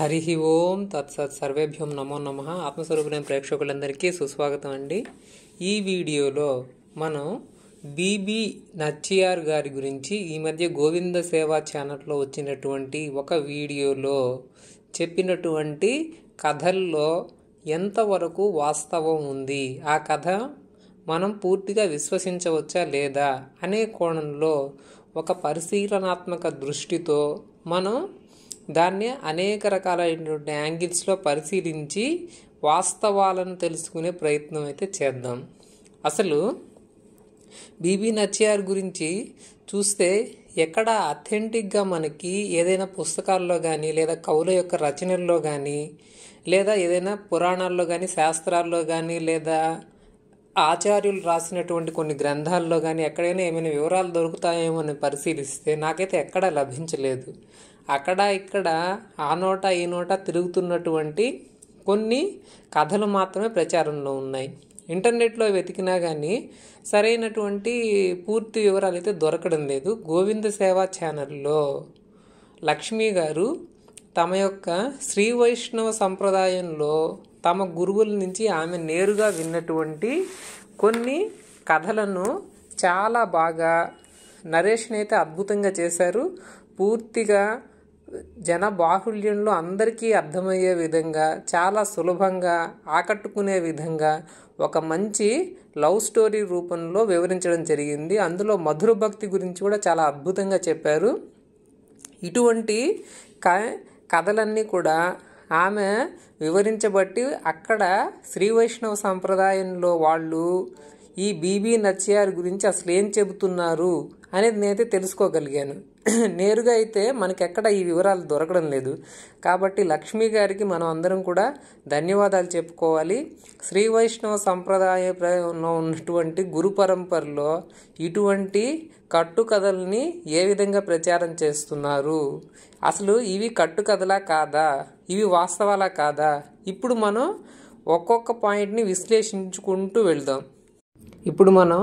హరి ఓం తత్సత్ సర్వేభ్యం నమో నమ ఆత్మస్వరూపులైన ప్రేక్షకులందరికీ సుస్వాగతం అండి ఈ వీడియోలో మనం బీబీ నచ్చియార్ గారి గురించి ఈ మధ్య గోవింద సేవా ఛానల్లో వచ్చినటువంటి ఒక వీడియోలో చెప్పినటువంటి కథల్లో ఎంతవరకు వాస్తవం ఉంది ఆ కథ మనం పూర్తిగా విశ్వసించవచ్చా లేదా అనే కోణంలో ఒక పరిశీలనాత్మక దృష్టితో మనం దాన్ని అనేక రకాలైనటువంటి యాంగిల్స్లో పరిశీలించి వాస్తవాలను తెలుసుకునే ప్రయత్నం అయితే చేద్దాం అసలు బీబీ నచ్చియార్ గురించి చూస్తే ఎక్కడ అథెంటిక్గా మనకి ఏదైనా పుస్తకాల్లో కానీ లేదా కవుల యొక్క రచనల్లో కానీ లేదా ఏదైనా పురాణాల్లో కానీ శాస్త్రాల్లో కానీ లేదా ఆచార్యులు రాసినటువంటి కొన్ని గ్రంథాల్లో కానీ ఎక్కడైనా ఏమైనా వివరాలు దొరుకుతాయేమో అని పరిశీలిస్తే నాకైతే ఎక్కడా లభించలేదు అక్కడ ఇక్కడ ఆ నోట ఈ నోట తిరుగుతున్నటువంటి కొన్ని కథలు మాత్రమే ప్రచారంలో ఉన్నాయి ఇంటర్నెట్లో వెతికినా కానీ సరైనటువంటి పూర్తి వివరాలు అయితే దొరకడం లేదు గోవింద సేవా ఛానల్లో లక్ష్మి గారు తమ యొక్క శ్రీ వైష్ణవ సంప్రదాయంలో తమ గురువుల నుంచి ఆమె నేరుగా విన్నటువంటి కొన్ని కథలను చాలా బాగా నరేష్ని అయితే అద్భుతంగా చేశారు పూర్తిగా జన బాహుళ్యంలో అందరికీ అర్థమయ్యే విధంగా చాలా సులభంగా ఆకట్టుకునే విధంగా ఒక మంచి లవ్ స్టోరీ రూపంలో వివరించడం జరిగింది అందులో మధుర భక్తి గురించి కూడా చాలా అద్భుతంగా చెప్పారు ఇటువంటి క కథలన్నీ కూడా ఆమె వివరించబట్టి అక్కడ శ్రీ వైష్ణవ సంప్రదాయంలో వాళ్ళు ఈ బీబీ నచ్చియార్ గురించి అసలు ఏం చెబుతున్నారు అనేది నేనైతే తెలుసుకోగలిగాను నేరుగా అయితే మనకెక్కడ ఈ వివరాలు దొరకడం లేదు కాబట్టి లక్ష్మి గారికి మనం అందరం కూడా ధన్యవాదాలు చెప్పుకోవాలి శ్రీ వైష్ణవ సంప్రదాయంలో ఉన్నటువంటి గురు పరంపరలో ఇటువంటి కట్టుకథల్ని ఏ విధంగా ప్రచారం చేస్తున్నారు అసలు ఇవి కట్టుకథలా కాదా ఇవి వాస్తవాలా కాదా ఇప్పుడు మనం ఒక్కొక్క పాయింట్ని విశ్లేషించుకుంటూ వెళ్దాం ఇప్పుడు మనం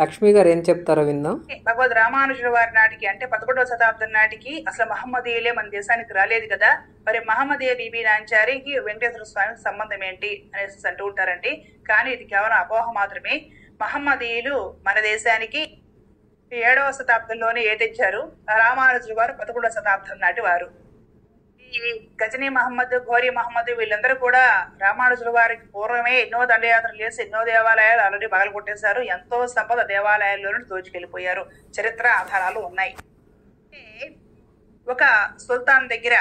లక్ష్మి గారు ఏం చెప్తారో విందాం భగవద్ రామానుజుల వారి నాటికి అంటే పదకొండవ శతాబ్దం నాటికి అసలు మహమ్మదీయులే మన దేశానికి రాలేదు కదా మరి మహమ్మదీయ బీబీ నాంచారికి వెంకటేశ్వర స్వామికి సంబంధం ఏంటి అనేసి అంటూ ఉంటారండి కానీ ఇది కేవలం అపోహ మాత్రమే మహమ్మదీయులు మన దేశానికి ఏడవ శతాబ్దంలోనే ఏటించారు రామానుజుల వారు పదకొండవ శతాబ్దం నాటి వారు ఈ గజనీ మహమ్మద్ ఘోరి మహమ్మద్ వీళ్ళందరూ కూడా రామానుజుల వారికి పూర్వమే ఎన్నో దండయాత్రలు చేసి ఎన్నో దేవాలయాలు ఆల్రెడీ బగలు కొట్టేశారు ఎంతో సంపద దేవాలయాల్లో నుండి దోచుకెళ్ళిపోయారు చరిత్ర ఆధారాలు ఉన్నాయి ఒక సుల్తాన్ దగ్గర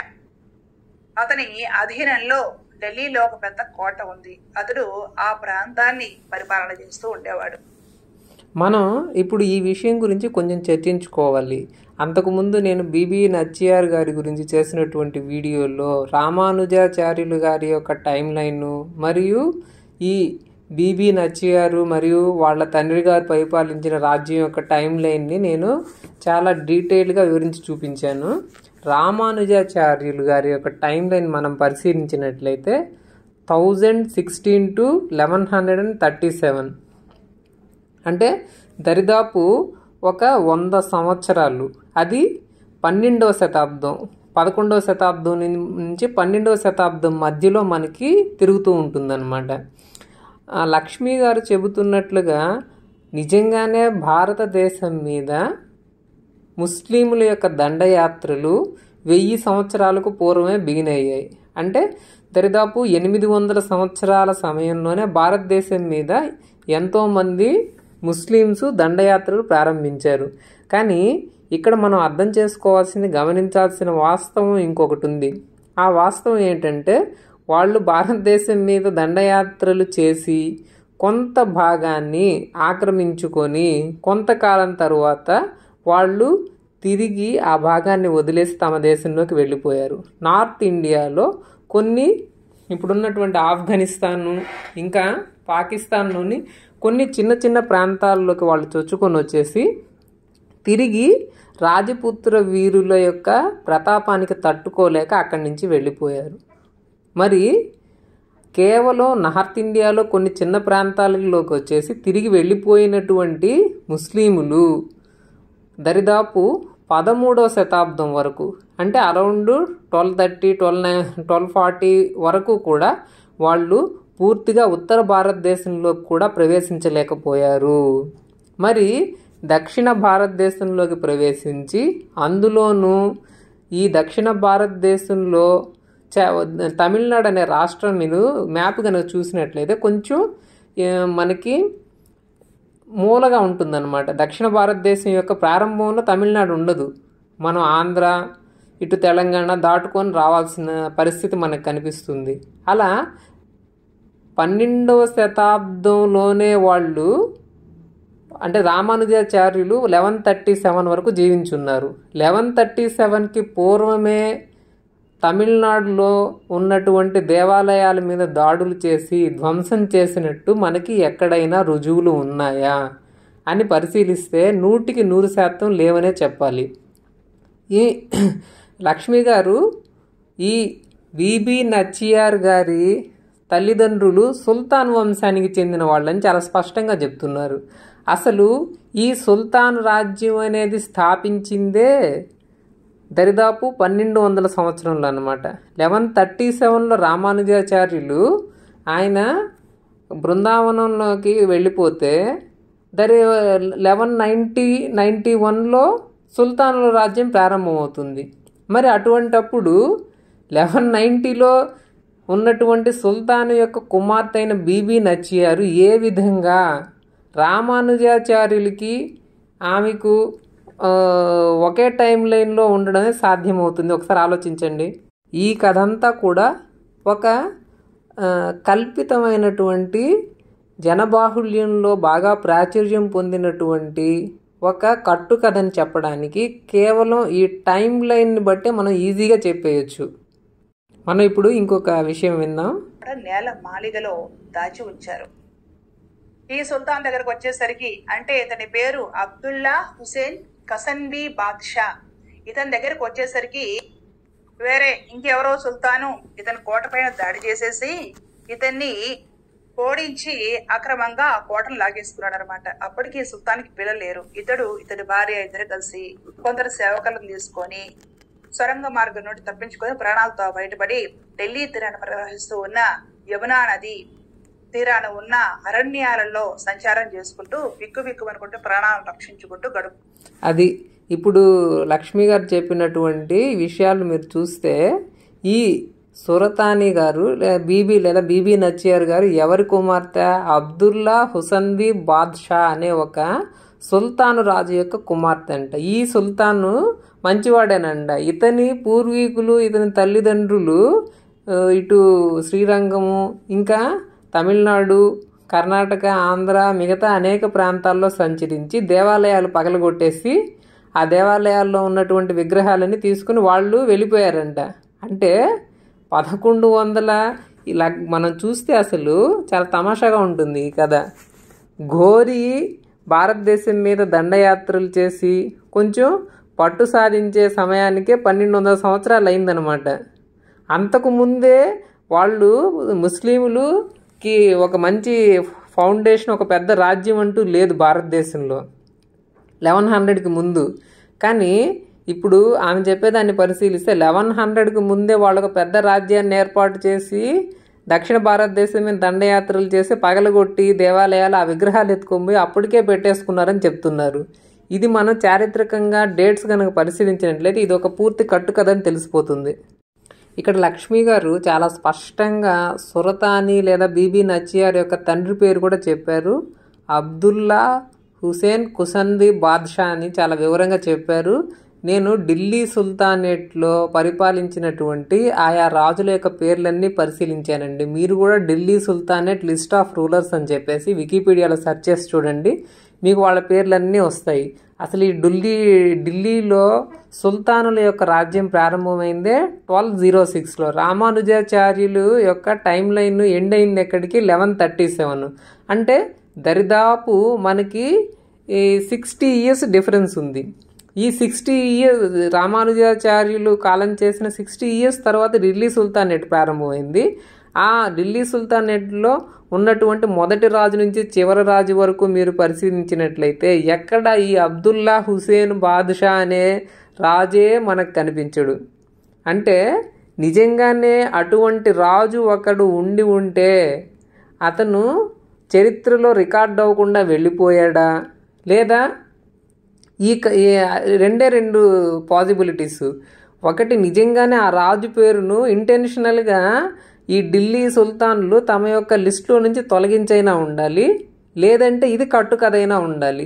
అతని అధీనంలో ఢిల్లీలో ఒక పెద్ద కోట ఉంది అతడు ఆ ప్రాంతాన్ని పరిపాలన చేస్తూ ఉండేవాడు మనం ఇప్పుడు ఈ విషయం గురించి కొంచెం చర్చించుకోవాలి అంతకుముందు నేను బీబీ నచ్చియార్ గారి గురించి చేసినటువంటి వీడియోల్లో రామానుజాచార్యులు గారి యొక్క టైం లైన్ మరియు ఈ బీబీ నచ్చియారు మరియు వాళ్ళ తండ్రి గారు పరిపాలించిన రాజ్యం యొక్క టైం లైన్ని నేను చాలా డీటెయిల్గా వివరించి చూపించాను రామానుజాచార్యులు గారి యొక్క టైం లైన్ మనం పరిశీలించినట్లయితే thousand sixteen to eleven hundred and thirty seven అంటే దరిదాపు ఒక వంద సంవత్సరాలు అది పన్నెండవ శతాబ్దం పదకొండవ శతాబ్దం నుంచి పన్నెండవ శతాబ్దం మధ్యలో మనకి తిరుగుతూ ఉంటుందన్నమాట లక్ష్మీ గారు చెబుతున్నట్లుగా నిజంగానే భారతదేశం మీద ముస్లింల యొక్క దండయాత్రలు వెయ్యి సంవత్సరాలకు పూర్వమే బిగిన్ అయ్యాయి అంటే దరిదాపు ఎనిమిది వందల సంవత్సరాల సమయంలోనే భారతదేశం మీద ఎంతోమంది ముస్లిమ్స్ దండయాత్రలు ప్రారంభించారు కానీ ఇక్కడ మనం అర్థం చేసుకోవాల్సింది గమనించాల్సిన వాస్తవం ఇంకొకటి ఉంది ఆ వాస్తవం ఏంటంటే వాళ్ళు భారతదేశం మీద దండయాత్రలు చేసి కొంత భాగాన్ని ఆక్రమించుకొని కొంతకాలం తరువాత వాళ్ళు తిరిగి ఆ భాగాన్ని వదిలేసి తమ దేశంలోకి వెళ్ళిపోయారు నార్త్ ఇండియాలో కొన్ని ఇప్పుడున్నటువంటి ఆఫ్ఘనిస్తాను ఇంకా పాకిస్తాన్లోని కొన్ని చిన్న చిన్న ప్రాంతాల్లోకి వాళ్ళు చొచ్చుకొని వచ్చేసి తిరిగి రాజపుత్ర వీరుల యొక్క ప్రతాపానికి తట్టుకోలేక అక్కడి నుంచి వెళ్ళిపోయారు మరి కేవలం నార్త్ ఇండియాలో కొన్ని చిన్న ప్రాంతాలలోకి వచ్చేసి తిరిగి వెళ్ళిపోయినటువంటి ముస్లిములు దరిదాపు పదమూడవ శతాబ్దం వరకు అంటే around twelve thirty twelve nine twelve forty వరకు కూడా వాళ్ళు పూర్తిగా ఉత్తర భారతదేశంలోకి కూడా ప్రవేశించలేకపోయారు మరి దక్షిణ భారతదేశంలోకి ప్రవేశించి అందులోనూ ఈ దక్షిణ భారతదేశంలో తమిళనాడు అనే రాష్ట్రం మీద మ్యాప్ కనుక చూసినట్లయితే కొంచెం మనకి మూలగా ఉంటుందన్నమాట దక్షిణ భారతదేశం యొక్క ప్రారంభంలో తమిళనాడు ఉండదు మనం ఆంధ్ర ఇటు తెలంగాణ దాటుకొని రావాల్సిన పరిస్థితి మనకు కనిపిస్తుంది అలా పన్నెండవ శతాబ్దంలోనే వాళ్ళు అంటే రామానుజాచార్యులు లెవెన్ థర్టీ సెవెన్ వరకు జీవించున్నారు లెవెన్ థర్టీ సెవెన్కి పూర్వమే తమిళనాడులో ఉన్నటువంటి దేవాలయాల మీద దాడులు చేసి ధ్వంసం చేసినట్టు మనకి ఎక్కడైనా రుజువులు ఉన్నాయా అని పరిశీలిస్తే నూటికి నూరు శాతం లేవనే చెప్పాలి ఈ లక్ష్మి గారు ఈ విబి నచ్చియార్ గారి తల్లిదండ్రులు సుల్తాన్ వంశానికి చెందిన వాళ్ళని చాలా స్పష్టంగా చెప్తున్నారు అసలు ఈ సుల్తాన్ రాజ్యం అనేది స్థాపించిందే దరిదాపు పన్నెండు వందల సంవత్సరంలో అనమాట లెవెన్ థర్టీ సెవెన్లో రామానుజాచార్యులు ఆయన బృందావనంలోకి వెళ్ళిపోతే దరి లెవెన్ నైంటీ నైంటీ వన్లో సుల్తానుల రాజ్యం ప్రారంభమవుతుంది మరి అటువంటప్పుడు లెవెన్ నైంటీలో ఉన్నటువంటి సుల్తాను యొక్క కుమార్తె అయిన బీబీ నచ్చియారు ఏ విధంగా రామానుజాచార్యులకి ఆమెకు ఒకే టైం లైన్లో ఉండడమే సాధ్యమవుతుంది ఒకసారి ఆలోచించండి ఈ కథ అంతా కూడా ఒక కల్పితమైనటువంటి జనబాహుళ్యంలో బాగా ప్రాచుర్యం పొందినటువంటి ఒక కట్టు చెప్పడానికి కేవలం ఈ టైం లైన్ని బట్టే మనం ఈజీగా చెప్పేయచ్చు మనం ఇప్పుడు ఇంకొక విషయం విందాం నేల మాలిగలో దాచి ఉంచారు ఈ సుల్తాన్ దగ్గరకు వచ్చేసరికి అంటే ఇతని పేరు అబ్దుల్లా హుసేన్ కసన్బీ బాద్షా ఇతని దగ్గరకు వచ్చేసరికి వేరే ఇంకెవరో సుల్తాను ఇతని కోట పైన దాడి చేసేసి ఇతన్ని ఓడించి అక్రమంగా ఆ కోటను లాగేసుకున్నాడు అనమాట అప్పటికి సుల్తానికి పిల్లలు లేరు ఇతడు ఇతడి భార్య ఇద్దరు కలిసి కొందరు సేవకులను తీసుకొని సొరంగ మార్గం నుండి తప్పించుకొని ప్రాణాలతో బయటపడి ఢిల్లీ తీరాన్ని ప్రవహిస్తూ ఉన్న యమునా నది తీరాన ఉన్న అరణ్యాలలో సంచారం చేసుకుంటూ విక్కు విక్కు అనుకుంటూ ప్రాణాలను రక్షించుకుంటూ గడుపు అది ఇప్పుడు లక్ష్మి గారు చెప్పినటువంటి విషయాలు మీరు చూస్తే ఈ సురతాని గారు లేదా బీబీ లేదా బీబీ నచ్చియర్ గారు ఎవరి కుమార్తె అబ్దుల్లా హుసంది బాద్షా అనే ఒక సుల్తాను రాజు యొక్క కుమార్తె అంట ఈ సుల్తాను మంచివాడేనండ ఇతని పూర్వీకులు ఇతని తల్లిదండ్రులు ఇటు శ్రీరంగము ఇంకా తమిళనాడు కర్ణాటక ఆంధ్ర మిగతా అనేక ప్రాంతాల్లో సంచరించి దేవాలయాలు పగలగొట్టేసి ఆ దేవాలయాల్లో ఉన్నటువంటి విగ్రహాలని తీసుకుని వాళ్ళు వెళ్ళిపోయారంట అంటే పదకొండు వందల ఇలా మనం చూస్తే అసలు చాలా తమాషాగా ఉంటుంది ఈ కథ ఘోరి భారతదేశం మీద దండయాత్రలు చేసి కొంచెం పట్టు సాధించే సమయానికే పన్నెండు వందల సంవత్సరాలు అయిందనమాట అంతకుముందే వాళ్ళు ముస్లింలుకి ఒక మంచి ఫౌండేషన్ ఒక పెద్ద రాజ్యం అంటూ లేదు భారతదేశంలో లెవెన్ హండ్రెడ్కి ముందు కానీ ఇప్పుడు ఆమె చెప్పేదాన్ని పరిశీలిస్తే లెవెన్ హండ్రెడ్కి ముందే వాళ్ళకు పెద్ద రాజ్యాన్ని ఏర్పాటు చేసి దక్షిణ భారతదేశం మీద దండయాత్రలు చేసి పగలగొట్టి దేవాలయాలు ఆ విగ్రహాలు ఎత్తుకొని అప్పటికే పెట్టేసుకున్నారని చెప్తున్నారు ఇది మనం చారిత్రకంగా డేట్స్ కనుక పరిశీలించినట్లయితే ఇది ఒక పూర్తి అని తెలిసిపోతుంది ఇక్కడ లక్ష్మి గారు చాలా స్పష్టంగా సురతాని లేదా బీబీ నచ్చియార్ యొక్క తండ్రి పేరు కూడా చెప్పారు అబ్దుల్లా హుసేన్ కుసంది బాద్షా అని చాలా వివరంగా చెప్పారు నేను ఢిల్లీ సుల్తానేట్లో పరిపాలించినటువంటి ఆయా రాజుల యొక్క పేర్లన్నీ పరిశీలించానండి మీరు కూడా Delhi sultanate list of rulers అని చెప్పేసి వికీపీడియాలో సెర్చ్ చేసి చూడండి మీకు వాళ్ళ పేర్లన్నీ వస్తాయి అసలు ఈ ఢిల్లీ ఢిల్లీలో సుల్తానుల యొక్క రాజ్యం ప్రారంభమైందే ట్వెల్వ్ జీరో సిక్స్లో రామానుజాచార్యులు యొక్క టైం లైన్ ఎండ్ అయింది ఎక్కడికి లెవెన్ థర్టీ సెవెన్ అంటే దరిదాపు మనకి ఈ సిక్స్టీ ఇయర్స్ డిఫరెన్స్ ఉంది ఈ సిక్స్టీ ఇయర్స్ రామానుజాచార్యులు కాలం చేసిన సిక్స్టీ ఇయర్స్ తర్వాత ఢిల్లీ సుల్తాన్ ఎట్ ప్రారంభమైంది ఆ ఢిల్లీ సుల్తానేట్లో ఉన్నటువంటి మొదటి రాజు నుంచి చివరి రాజు వరకు మీరు పరిశీలించినట్లయితే ఎక్కడ ఈ అబ్దుల్లా హుసేన్ బాదుషా అనే రాజే మనకు కనిపించడు అంటే నిజంగానే అటువంటి రాజు ఒకడు ఉండి ఉంటే అతను చరిత్రలో రికార్డ్ అవ్వకుండా వెళ్ళిపోయాడా లేదా ఈ రెండే రెండు పాసిబిలిటీస్ ఒకటి నిజంగానే ఆ రాజు పేరును ఇంటెన్షనల్గా ఈ ఢిల్లీ సుల్తాన్లు తమ యొక్క లిస్టులో నుంచి తొలగించైనా ఉండాలి లేదంటే ఇది కట్టుకథైనా ఉండాలి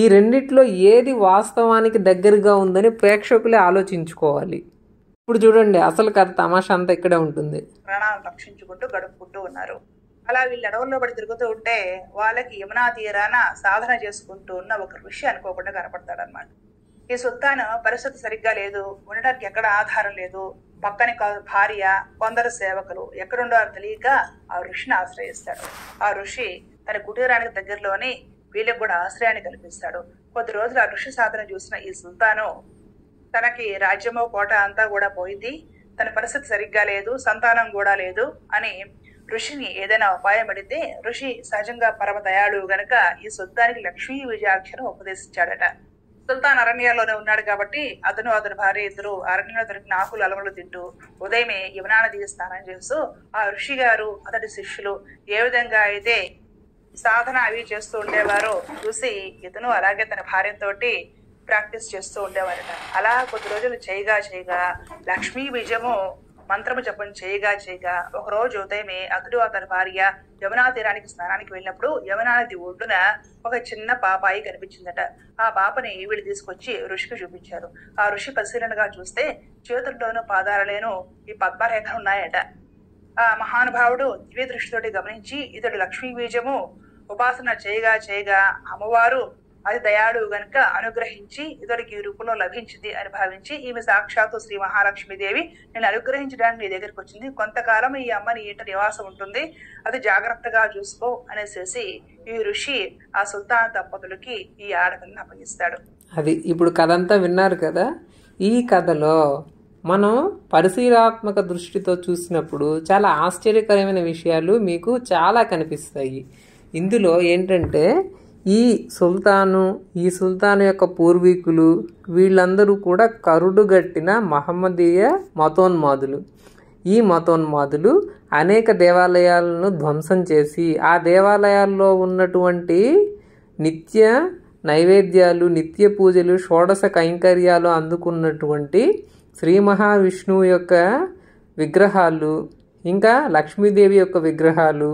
ఈ రెండిట్లో ఏది వాస్తవానికి దగ్గరగా ఉందని ప్రేక్షకులే ఆలోచించుకోవాలి ఇప్పుడు చూడండి అసలు కథ తమాషా అంతా ఇక్కడే ఉంటుంది ప్రాణాలను రక్షించుకుంటూ గడుపుకుంటూ ఉన్నారు అలా వీళ్ళు అడవుల్లో పడి తిరుగుతూ ఉంటే వాళ్ళకి యమునా తీరాన సాధన చేసుకుంటూ ఉన్న ఒక ఋషి అనుకోకుండా కనపడతాడు అనమాట ఈ సుల్తాన్ పరిస్థితి సరిగ్గా లేదు ఉండడానికి ఎక్కడ ఆధారం లేదు పక్కని భార్య కొందరు సేవకులు ఎక్కడుండో తెలియక ఆ ఋషిని ఆశ్రయిస్తాడు ఆ ఋషి తన కుటీరానికి దగ్గరలోని వీళ్ళకు కూడా ఆశ్రయాన్ని కల్పిస్తాడు కొద్ది రోజులు ఆ ఋషి సాధన చూసిన ఈ సుల్తాను తనకి రాజ్యమో కోట అంతా కూడా పోయింది తన పరిస్థితి సరిగ్గా లేదు సంతానం కూడా లేదు అని ఋషిని ఏదైనా ఉపాయం పడితే ఋషి సహజంగా పరమ దయాళువు గనక ఈ సుల్తానికి లక్ష్మీ విజయాక్షరం ఉపదేశించాడట సుల్తాన్ అరణ్యాలోనే ఉన్నాడు కాబట్టి అతను అతని భార్య ఇద్దరు అరణ్యంలో దొరికిన ఆకులు అలములు తింటూ ఉదయమే యమునా నది స్నానం చేస్తూ ఆ ఋషి గారు అతడి శిష్యులు ఏ విధంగా అయితే సాధన అవి చేస్తూ ఉండేవారో చూసి ఇతను అలాగే తన భార్యతో ప్రాక్టీస్ చేస్తూ ఉండేవారట అలా కొద్ది రోజులు చేయగా చేయగా లక్ష్మీ బీజము మంత్రము జపం చేయగా చేయగా ఒక రోజు ఉదయమే అతడు అతని భార్య యమునా తీరానికి స్నానానికి వెళ్ళినప్పుడు యమునా నది ఒడ్డున ఒక చిన్న పాపాయి కనిపించిందట ఆ పాపని వీళ్ళు తీసుకొచ్చి ఋషికి చూపించారు ఆ ఋషి పరిశీలనగా చూస్తే చేతుల్లోనూ పాదాలలోను ఈ పద్మరేఖలు ఉన్నాయట ఆ మహానుభావుడు దివ్య దృష్టితోటి గమనించి ఇతడు లక్ష్మీ బీజము ఉపాసన చేయగా చేయగా అమ్మవారు అది దయాడు గనుక అనుగ్రహించి ఇతడికి ఈ రూపంలో లభించింది అని భావించి ఈమె సాక్షాత్తు శ్రీ మహాలక్ష్మీదేవి నేను అనుగ్రహించడానికి నీ దగ్గరికి వచ్చింది కొంతకాలం ఈ అమ్మని ఈట నివాసం ఉంటుంది అది జాగ్రత్తగా చూసుకో అనేసి ఈ ఋషి ఆ సుల్తాన్ దంపతులకి ఈ ఆడపిల్లని అప్పగిస్తాడు అది ఇప్పుడు కథ అంతా విన్నారు కదా ఈ కథలో మనం పరిశీలాత్మక దృష్టితో చూసినప్పుడు చాలా ఆశ్చర్యకరమైన విషయాలు మీకు చాలా కనిపిస్తాయి ఇందులో ఏంటంటే ఈ సుల్తాను ఈ సుల్తాను యొక్క పూర్వీకులు వీళ్ళందరూ కూడా కరుడుగట్టిన మహమ్మదీయ మతోన్మాదులు ఈ మతోన్మాదులు అనేక దేవాలయాలను ధ్వంసం చేసి ఆ దేవాలయాల్లో ఉన్నటువంటి నిత్య నైవేద్యాలు నిత్య పూజలు షోడశ కైంకర్యాలు అందుకున్నటువంటి శ్రీ మహావిష్ణువు యొక్క విగ్రహాలు ఇంకా లక్ష్మీదేవి యొక్క విగ్రహాలు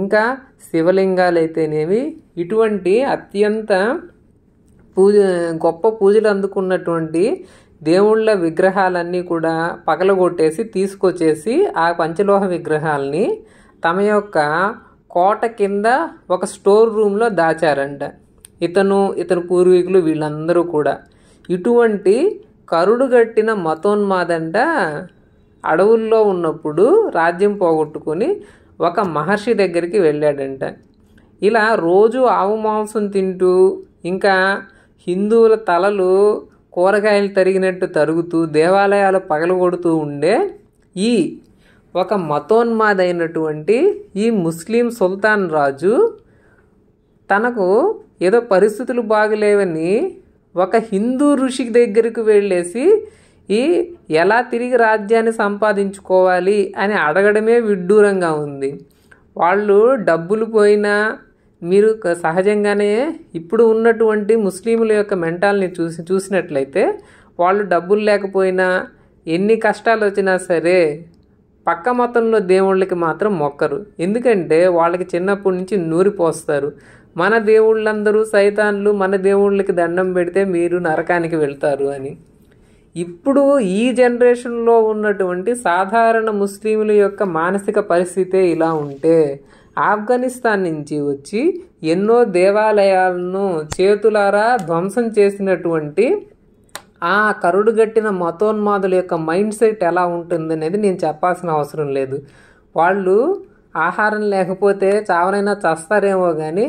ఇంకా శివలింగాలు అయితేనేవి ఇటువంటి అత్యంత పూజ గొప్ప పూజలు అందుకున్నటువంటి దేవుళ్ళ విగ్రహాలన్నీ కూడా పగలగొట్టేసి తీసుకొచ్చేసి ఆ పంచలోహ విగ్రహాలని తమ యొక్క కోట కింద ఒక స్టోర్ రూమ్లో దాచారంట ఇతను ఇతని పూర్వీకులు వీళ్ళందరూ కూడా ఇటువంటి కరుడుగట్టిన మతోన్మాదంట అడవుల్లో ఉన్నప్పుడు రాజ్యం పోగొట్టుకుని ఒక మహర్షి దగ్గరికి వెళ్ళాడంట ఇలా రోజు ఆవు మాంసం తింటూ ఇంకా హిందువుల తలలు కూరగాయలు తరిగినట్టు తరుగుతూ దేవాలయాలు పగలగొడుతూ ఉండే ఈ ఒక మతోన్మాదైనటువంటి ఈ ముస్లిం సుల్తాన్ రాజు తనకు ఏదో పరిస్థితులు బాగులేవని ఒక హిందూ ఋషికి దగ్గరకు వెళ్ళేసి ఈ ఎలా తిరిగి రాజ్యాన్ని సంపాదించుకోవాలి అని అడగడమే విడ్డూరంగా ఉంది వాళ్ళు డబ్బులు పోయినా మీరు సహజంగానే ఇప్పుడు ఉన్నటువంటి ముస్లింల యొక్క మెంటాల్ని చూసి చూసినట్లయితే వాళ్ళు డబ్బులు లేకపోయినా ఎన్ని కష్టాలు వచ్చినా సరే పక్క మతంలో దేవుళ్ళకి మాత్రం మొక్కరు ఎందుకంటే వాళ్ళకి చిన్నప్పటి నుంచి నూరి పోస్తారు మన దేవుళ్ళందరూ సైతాన్లు మన దేవుళ్ళకి దండం పెడితే మీరు నరకానికి వెళ్తారు అని ఇప్పుడు ఈ జనరేషన్లో ఉన్నటువంటి సాధారణ ముస్లింల యొక్క మానసిక పరిస్థితే ఇలా ఉంటే ఆఫ్ఘనిస్తాన్ నుంచి వచ్చి ఎన్నో దేవాలయాలను చేతులారా ధ్వంసం చేసినటువంటి ఆ కరుడుగట్టిన మతోన్మాదుల యొక్క మైండ్ సెట్ ఎలా ఉంటుందనేది నేను చెప్పాల్సిన అవసరం లేదు వాళ్ళు ఆహారం లేకపోతే చావనైనా చస్తారేమో కానీ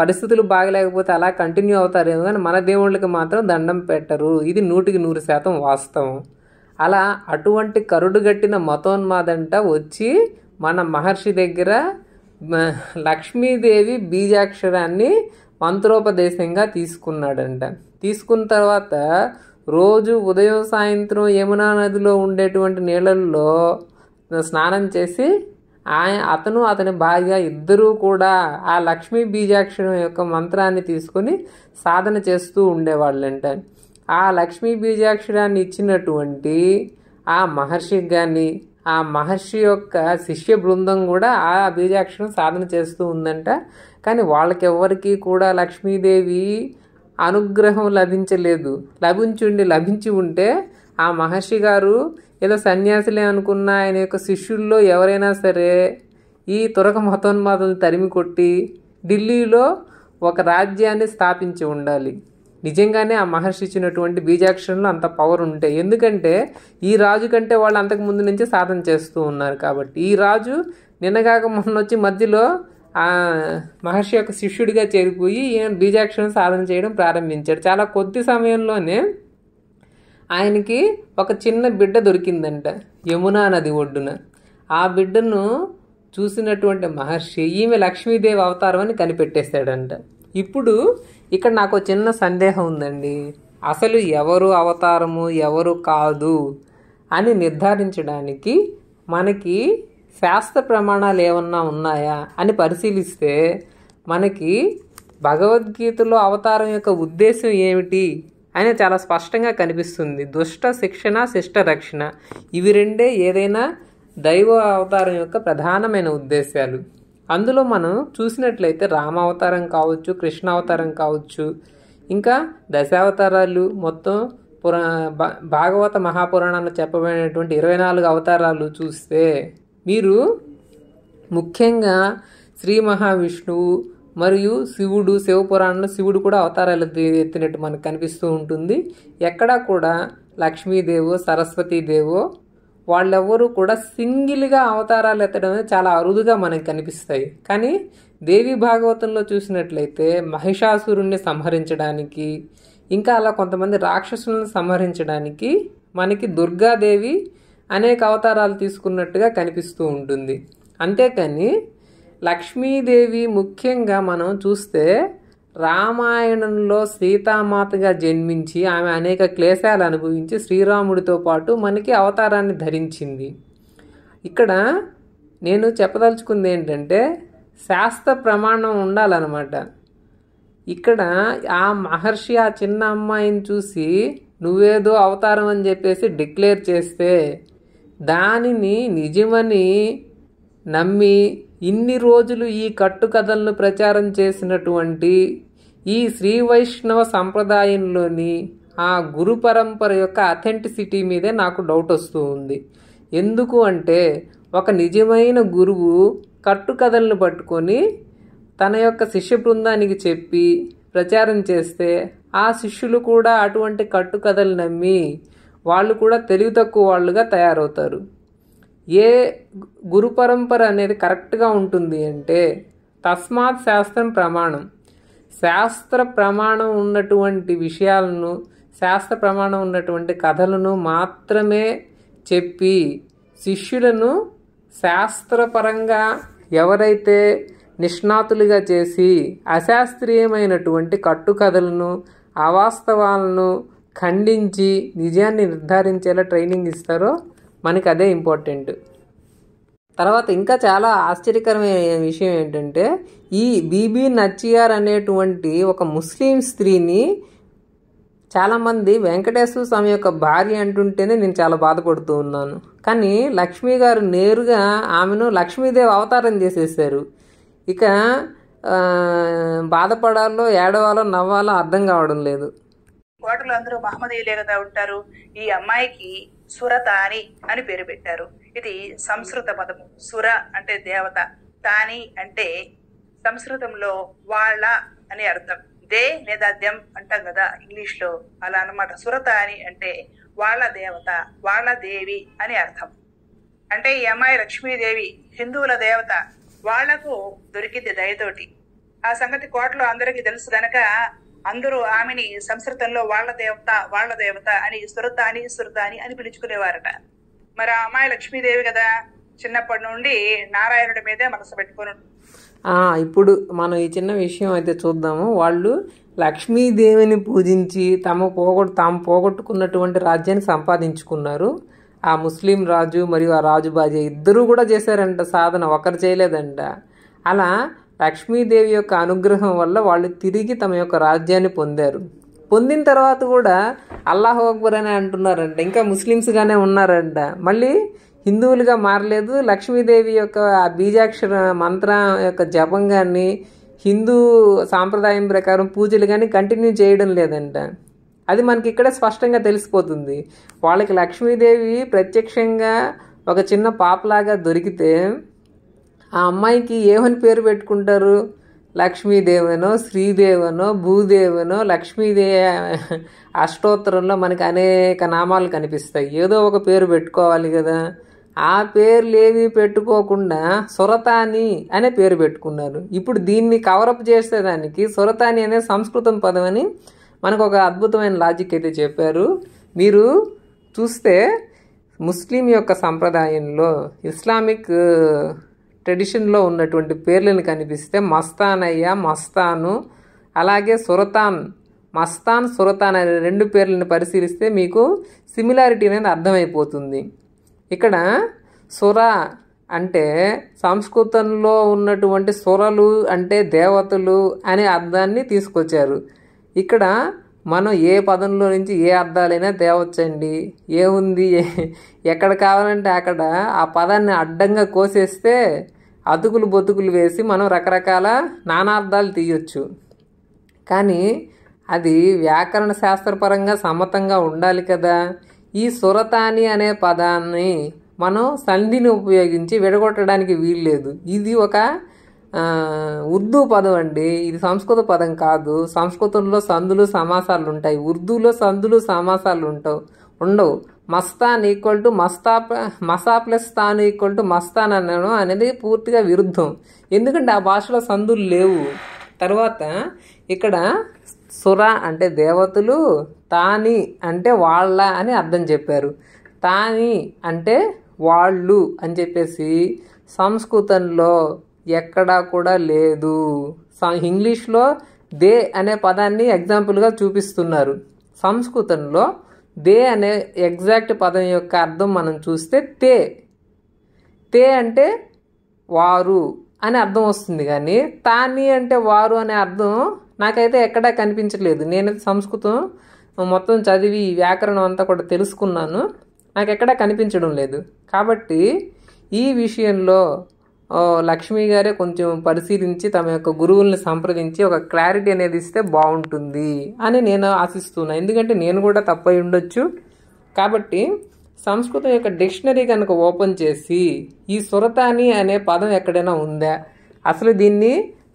పరిస్థితులు బాగలేకపోతే అలా కంటిన్యూ అవుతారేమో కానీ మన దేవుళ్ళకి మాత్రం దండం పెట్టరు ఇది నూటికి నూరు శాతం వాస్తవం అలా అటువంటి కరుడు గట్టిన మతోన్మాదంట వచ్చి మన మహర్షి దగ్గర లక్ష్మీదేవి బీజాక్షరాన్ని మంత్రోపదేశంగా తీసుకున్నాడంట తీసుకున్న తర్వాత రోజు ఉదయం సాయంత్రం యమునా నదిలో ఉండేటువంటి నీళ్ళల్లో స్నానం చేసి ఆయన అతను అతని భార్య ఇద్దరూ కూడా ఆ లక్ష్మీ బీజాక్షరం యొక్క మంత్రాన్ని తీసుకుని సాధన చేస్తూ ఉండేవాళ్ళంట ఆ లక్ష్మీ బీజాక్షరాన్ని ఇచ్చినటువంటి ఆ మహర్షికి కానీ ఆ మహర్షి యొక్క శిష్య బృందం కూడా ఆ బీజాక్షరం సాధన చేస్తూ ఉందంట కానీ వాళ్ళకెవ్వరికీ కూడా లక్ష్మీదేవి అనుగ్రహం లభించలేదు లభించుండి లభించి ఉంటే ఆ మహర్షి గారు ఏదో సన్యాసులే అనుకున్న ఆయన యొక్క శిష్యుల్లో ఎవరైనా సరే ఈ తురక మతోన్మాదులను తరిమి కొట్టి ఢిల్లీలో ఒక రాజ్యాన్ని స్థాపించి ఉండాలి నిజంగానే ఆ మహర్షి ఇచ్చినటువంటి బీజాక్షరంలో అంత పవర్ ఉంటాయి ఎందుకంటే ఈ రాజు కంటే వాళ్ళు అంతకు ముందు నుంచే సాధన చేస్తూ ఉన్నారు కాబట్టి ఈ రాజు నిన్నగాక మొన్న వచ్చి మధ్యలో ఆ మహర్షి యొక్క శిష్యుడిగా చేరిపోయి ఈయన బీజాక్షరం సాధన చేయడం ప్రారంభించాడు చాలా కొద్ది సమయంలోనే ఆయనకి ఒక చిన్న బిడ్డ దొరికిందంట యమునా నది ఒడ్డున ఆ బిడ్డను చూసినటువంటి మహర్షి ఈమె లక్ష్మీదేవి అవతారం అని కనిపెట్టేశాడంట ఇప్పుడు ఇక్కడ నాకు చిన్న సందేహం ఉందండి అసలు ఎవరు అవతారము ఎవరు కాదు అని నిర్ధారించడానికి మనకి శాస్త్ర ప్రమాణాలు ఏమన్నా ఉన్నాయా అని పరిశీలిస్తే మనకి భగవద్గీతలో అవతారం యొక్క ఉద్దేశం ఏమిటి అని చాలా స్పష్టంగా కనిపిస్తుంది దుష్ట శిక్షణ శిష్ట రక్షణ ఇవి రెండే ఏదైనా దైవ అవతారం యొక్క ప్రధానమైన ఉద్దేశాలు అందులో మనం చూసినట్లయితే రామావతారం కావచ్చు కృష్ణ అవతారం కావచ్చు ఇంకా దశావతారాలు మొత్తం పురా భాగవత మహాపురాణాలు చెప్పబడినటువంటి ఇరవై నాలుగు అవతారాలు చూస్తే మీరు ముఖ్యంగా శ్రీ మహావిష్ణువు మరియు శివుడు శివపురాణంలో శివుడు కూడా అవతారాలు ఎత్తినట్టు మనకు కనిపిస్తూ ఉంటుంది ఎక్కడా కూడా లక్ష్మీదేవో సరస్వతీదేవో వాళ్ళెవ్వరూ కూడా సింగిల్గా అవతారాలు ఎత్తడం అనేది చాలా అరుదుగా మనకు కనిపిస్తాయి కానీ దేవి భాగవతంలో చూసినట్లయితే మహిషాసురుణ్ణి సంహరించడానికి ఇంకా అలా కొంతమంది రాక్షసులను సంహరించడానికి మనకి దుర్గాదేవి అనేక అవతారాలు తీసుకున్నట్టుగా కనిపిస్తూ ఉంటుంది అంతేకాని లక్ష్మీదేవి ముఖ్యంగా మనం చూస్తే రామాయణంలో సీతామాతగా జన్మించి ఆమె అనేక క్లేశాలు అనుభవించి శ్రీరాముడితో పాటు మనకి అవతారాన్ని ధరించింది ఇక్కడ నేను చెప్పదలుచుకుంది ఏంటంటే శాస్త్ర ప్రమాణం ఉండాలన్నమాట ఇక్కడ ఆ మహర్షి ఆ చిన్న అమ్మాయిని చూసి నువ్వేదో అవతారం అని చెప్పేసి డిక్లేర్ చేస్తే దానిని నిజమని నమ్మి ఇన్ని రోజులు ఈ కట్టుకథలను ప్రచారం చేసినటువంటి ఈ శ్రీ వైష్ణవ సంప్రదాయంలోని ఆ గురు పరంపర యొక్క అథెంటిసిటీ మీదే నాకు డౌట్ వస్తూ ఉంది ఎందుకు అంటే ఒక నిజమైన గురువు కట్టుకథలను పట్టుకొని తన యొక్క శిష్య బృందానికి చెప్పి ప్రచారం చేస్తే ఆ శిష్యులు కూడా అటువంటి కట్టుకథలు నమ్మి వాళ్ళు కూడా తెలివి తక్కువ వాళ్ళుగా తయారవుతారు ఏ గురు పరంపర అనేది కరెక్ట్గా ఉంటుంది అంటే తస్మాత్ శాస్త్రం ప్రమాణం శాస్త్ర ప్రమాణం ఉన్నటువంటి విషయాలను శాస్త్ర ప్రమాణం ఉన్నటువంటి కథలను మాత్రమే చెప్పి శిష్యులను శాస్త్రపరంగా ఎవరైతే నిష్ణాతులుగా చేసి అశాస్త్రీయమైనటువంటి కట్టుకథలను అవాస్తవాలను ఖండించి నిజాన్ని నిర్ధారించేలా ట్రైనింగ్ ఇస్తారో మనకి అదే ఇంపార్టెంట్ తర్వాత ఇంకా చాలా ఆశ్చర్యకరమైన విషయం ఏంటంటే ఈ బీబీ నచ్చియార్ అనేటువంటి ఒక ముస్లిం స్త్రీని చాలామంది వెంకటేశ్వర స్వామి యొక్క భార్య అంటుంటేనే నేను చాలా బాధపడుతూ ఉన్నాను కానీ లక్ష్మి గారు నేరుగా ఆమెను లక్ష్మీదేవి అవతారం చేసేసారు ఇక బాధపడాలో ఏడవాలో నవ్వాలో అర్థం కావడం లేదు కోటలు అందరూ మహమ్మదీయులే కదా ఉంటారు ఈ అమ్మాయికి సురతాని అని పేరు పెట్టారు ఇది సంస్కృత పదము సుర అంటే దేవత తాని అంటే సంస్కృతంలో వాళ్ళ అని అర్థం దే లేదా దెమ్ అంటాం కదా ఇంగ్లీష్లో అలా అనమాట సురతాని అంటే వాళ్ళ దేవత వాళ్ళ దేవి అని అర్థం అంటే ఈ అమ్మాయి లక్ష్మీదేవి హిందువుల దేవత వాళ్లకు దొరికింది దయతోటి ఆ సంగతి కోటలో అందరికీ తెలుసు గనక అందరూ ఆమెని సంస్కృతంలో వాళ్ళ దేవత వాళ్ళ దేవత అని సురత అని సురత అని అని పిలుచుకునేవారట మరి ఆ అమ్మాయి లక్ష్మీదేవి కదా చిన్నప్పటి నుండి నారాయణుడి మీదే మనసు పెట్టుకుని ఇప్పుడు మనం ఈ చిన్న విషయం అయితే చూద్దాము వాళ్ళు లక్ష్మీదేవిని పూజించి తమ పోగొట్టు తాము పోగొట్టుకున్నటువంటి రాజ్యాన్ని సంపాదించుకున్నారు ఆ ముస్లిం రాజు మరియు ఆ రాజు బాజీ ఇద్దరూ కూడా చేశారంట సాధన ఒకరు చేయలేదంట అలా లక్ష్మీదేవి యొక్క అనుగ్రహం వల్ల వాళ్ళు తిరిగి తమ యొక్క రాజ్యాన్ని పొందారు పొందిన తర్వాత కూడా అల్లాహ్ అక్బర్ అని అంటున్నారంట ఇంకా ముస్లిమ్స్గానే ఉన్నారంట మళ్ళీ హిందువులుగా మారలేదు లక్ష్మీదేవి యొక్క ఆ బీజాక్షర మంత్రం యొక్క జపం కానీ హిందూ సాంప్రదాయం ప్రకారం పూజలు కానీ కంటిన్యూ చేయడం లేదంట అది మనకి ఇక్కడ స్పష్టంగా తెలిసిపోతుంది వాళ్ళకి లక్ష్మీదేవి ప్రత్యక్షంగా ఒక చిన్న పాపలాగా దొరికితే ఆ అమ్మాయికి ఏమని పేరు పెట్టుకుంటారు లక్ష్మీదేవనో శ్రీదేవనో భూదేవనో లక్ష్మీదే అష్టోత్తరంలో మనకి అనేక నామాలు కనిపిస్తాయి ఏదో ఒక పేరు పెట్టుకోవాలి కదా ఆ ఏవి పెట్టుకోకుండా సురతాని అనే పేరు పెట్టుకున్నారు ఇప్పుడు దీన్ని కవరప్ చేసేదానికి సురతాని అనే సంస్కృతం పదం మనకు ఒక అద్భుతమైన లాజిక్ అయితే చెప్పారు మీరు చూస్తే ముస్లిం యొక్క సంప్రదాయంలో ఇస్లామిక్ ట్రెడిషన్లో ఉన్నటువంటి పేర్లను కనిపిస్తే మస్తానయ్య మస్తాను అలాగే సురతాన్ మస్తాన్ సురతాన్ అనే రెండు పేర్లను పరిశీలిస్తే మీకు సిమిలారిటీ అనేది అర్థమైపోతుంది ఇక్కడ సుర అంటే సంస్కృతంలో ఉన్నటువంటి సురలు అంటే దేవతలు అనే అర్థాన్ని తీసుకొచ్చారు ఇక్కడ మనం ఏ పదంలో నుంచి ఏ అర్థాలైనా తేవచ్చండి ఏ ఉంది ఎక్కడ కావాలంటే అక్కడ ఆ పదాన్ని అడ్డంగా కోసేస్తే అతుకులు బొతుకులు వేసి మనం రకరకాల నానార్థాలు తీయొచ్చు కానీ అది వ్యాకరణ శాస్త్రపరంగా సమ్మతంగా ఉండాలి కదా ఈ సురతాని అనే పదాన్ని మనం సంధిని ఉపయోగించి విడగొట్టడానికి వీల్లేదు ఇది ఒక ఉర్దూ పదం అండి ఇది సంస్కృత పదం కాదు సంస్కృతంలో సందులు సమాసాలు ఉంటాయి ఉర్దూలో సందులు సమాసాలు ఉంటావు ఉండవు మస్తాన్ ఈక్వల్ టు మస్తా మసా ప్లస్ తాను ఈక్వల్ టు మస్తాన్ అనడం అనేది పూర్తిగా విరుద్ధం ఎందుకంటే ఆ భాషలో సందులు లేవు తర్వాత ఇక్కడ సుర అంటే దేవతలు తాని అంటే వాళ్ళ అని అర్థం చెప్పారు తాని అంటే వాళ్ళు అని చెప్పేసి సంస్కృతంలో ఎక్కడా కూడా లేదు ఇంగ్లీష్లో దే అనే పదాన్ని ఎగ్జాంపుల్గా చూపిస్తున్నారు సంస్కృతంలో దే అనే ఎగ్జాక్ట్ పదం యొక్క అర్థం మనం చూస్తే తే తే అంటే వారు అని అర్థం వస్తుంది కానీ తాని అంటే వారు అనే అర్థం నాకైతే ఎక్కడా కనిపించలేదు నేనైతే సంస్కృతం మొత్తం చదివి వ్యాకరణం అంతా కూడా తెలుసుకున్నాను నాకు ఎక్కడా కనిపించడం లేదు కాబట్టి ఈ విషయంలో లక్ష్మి గారే కొంచెం పరిశీలించి తమ యొక్క గురువుల్ని సంప్రదించి ఒక క్లారిటీ అనేది ఇస్తే బాగుంటుంది అని నేను ఆశిస్తున్నాను ఎందుకంటే నేను కూడా తప్పై ఉండొచ్చు కాబట్టి సంస్కృతం యొక్క డిక్షనరీ కనుక ఓపెన్ చేసి ఈ సురతాని అనే పదం ఎక్కడైనా ఉందా అసలు దీన్ని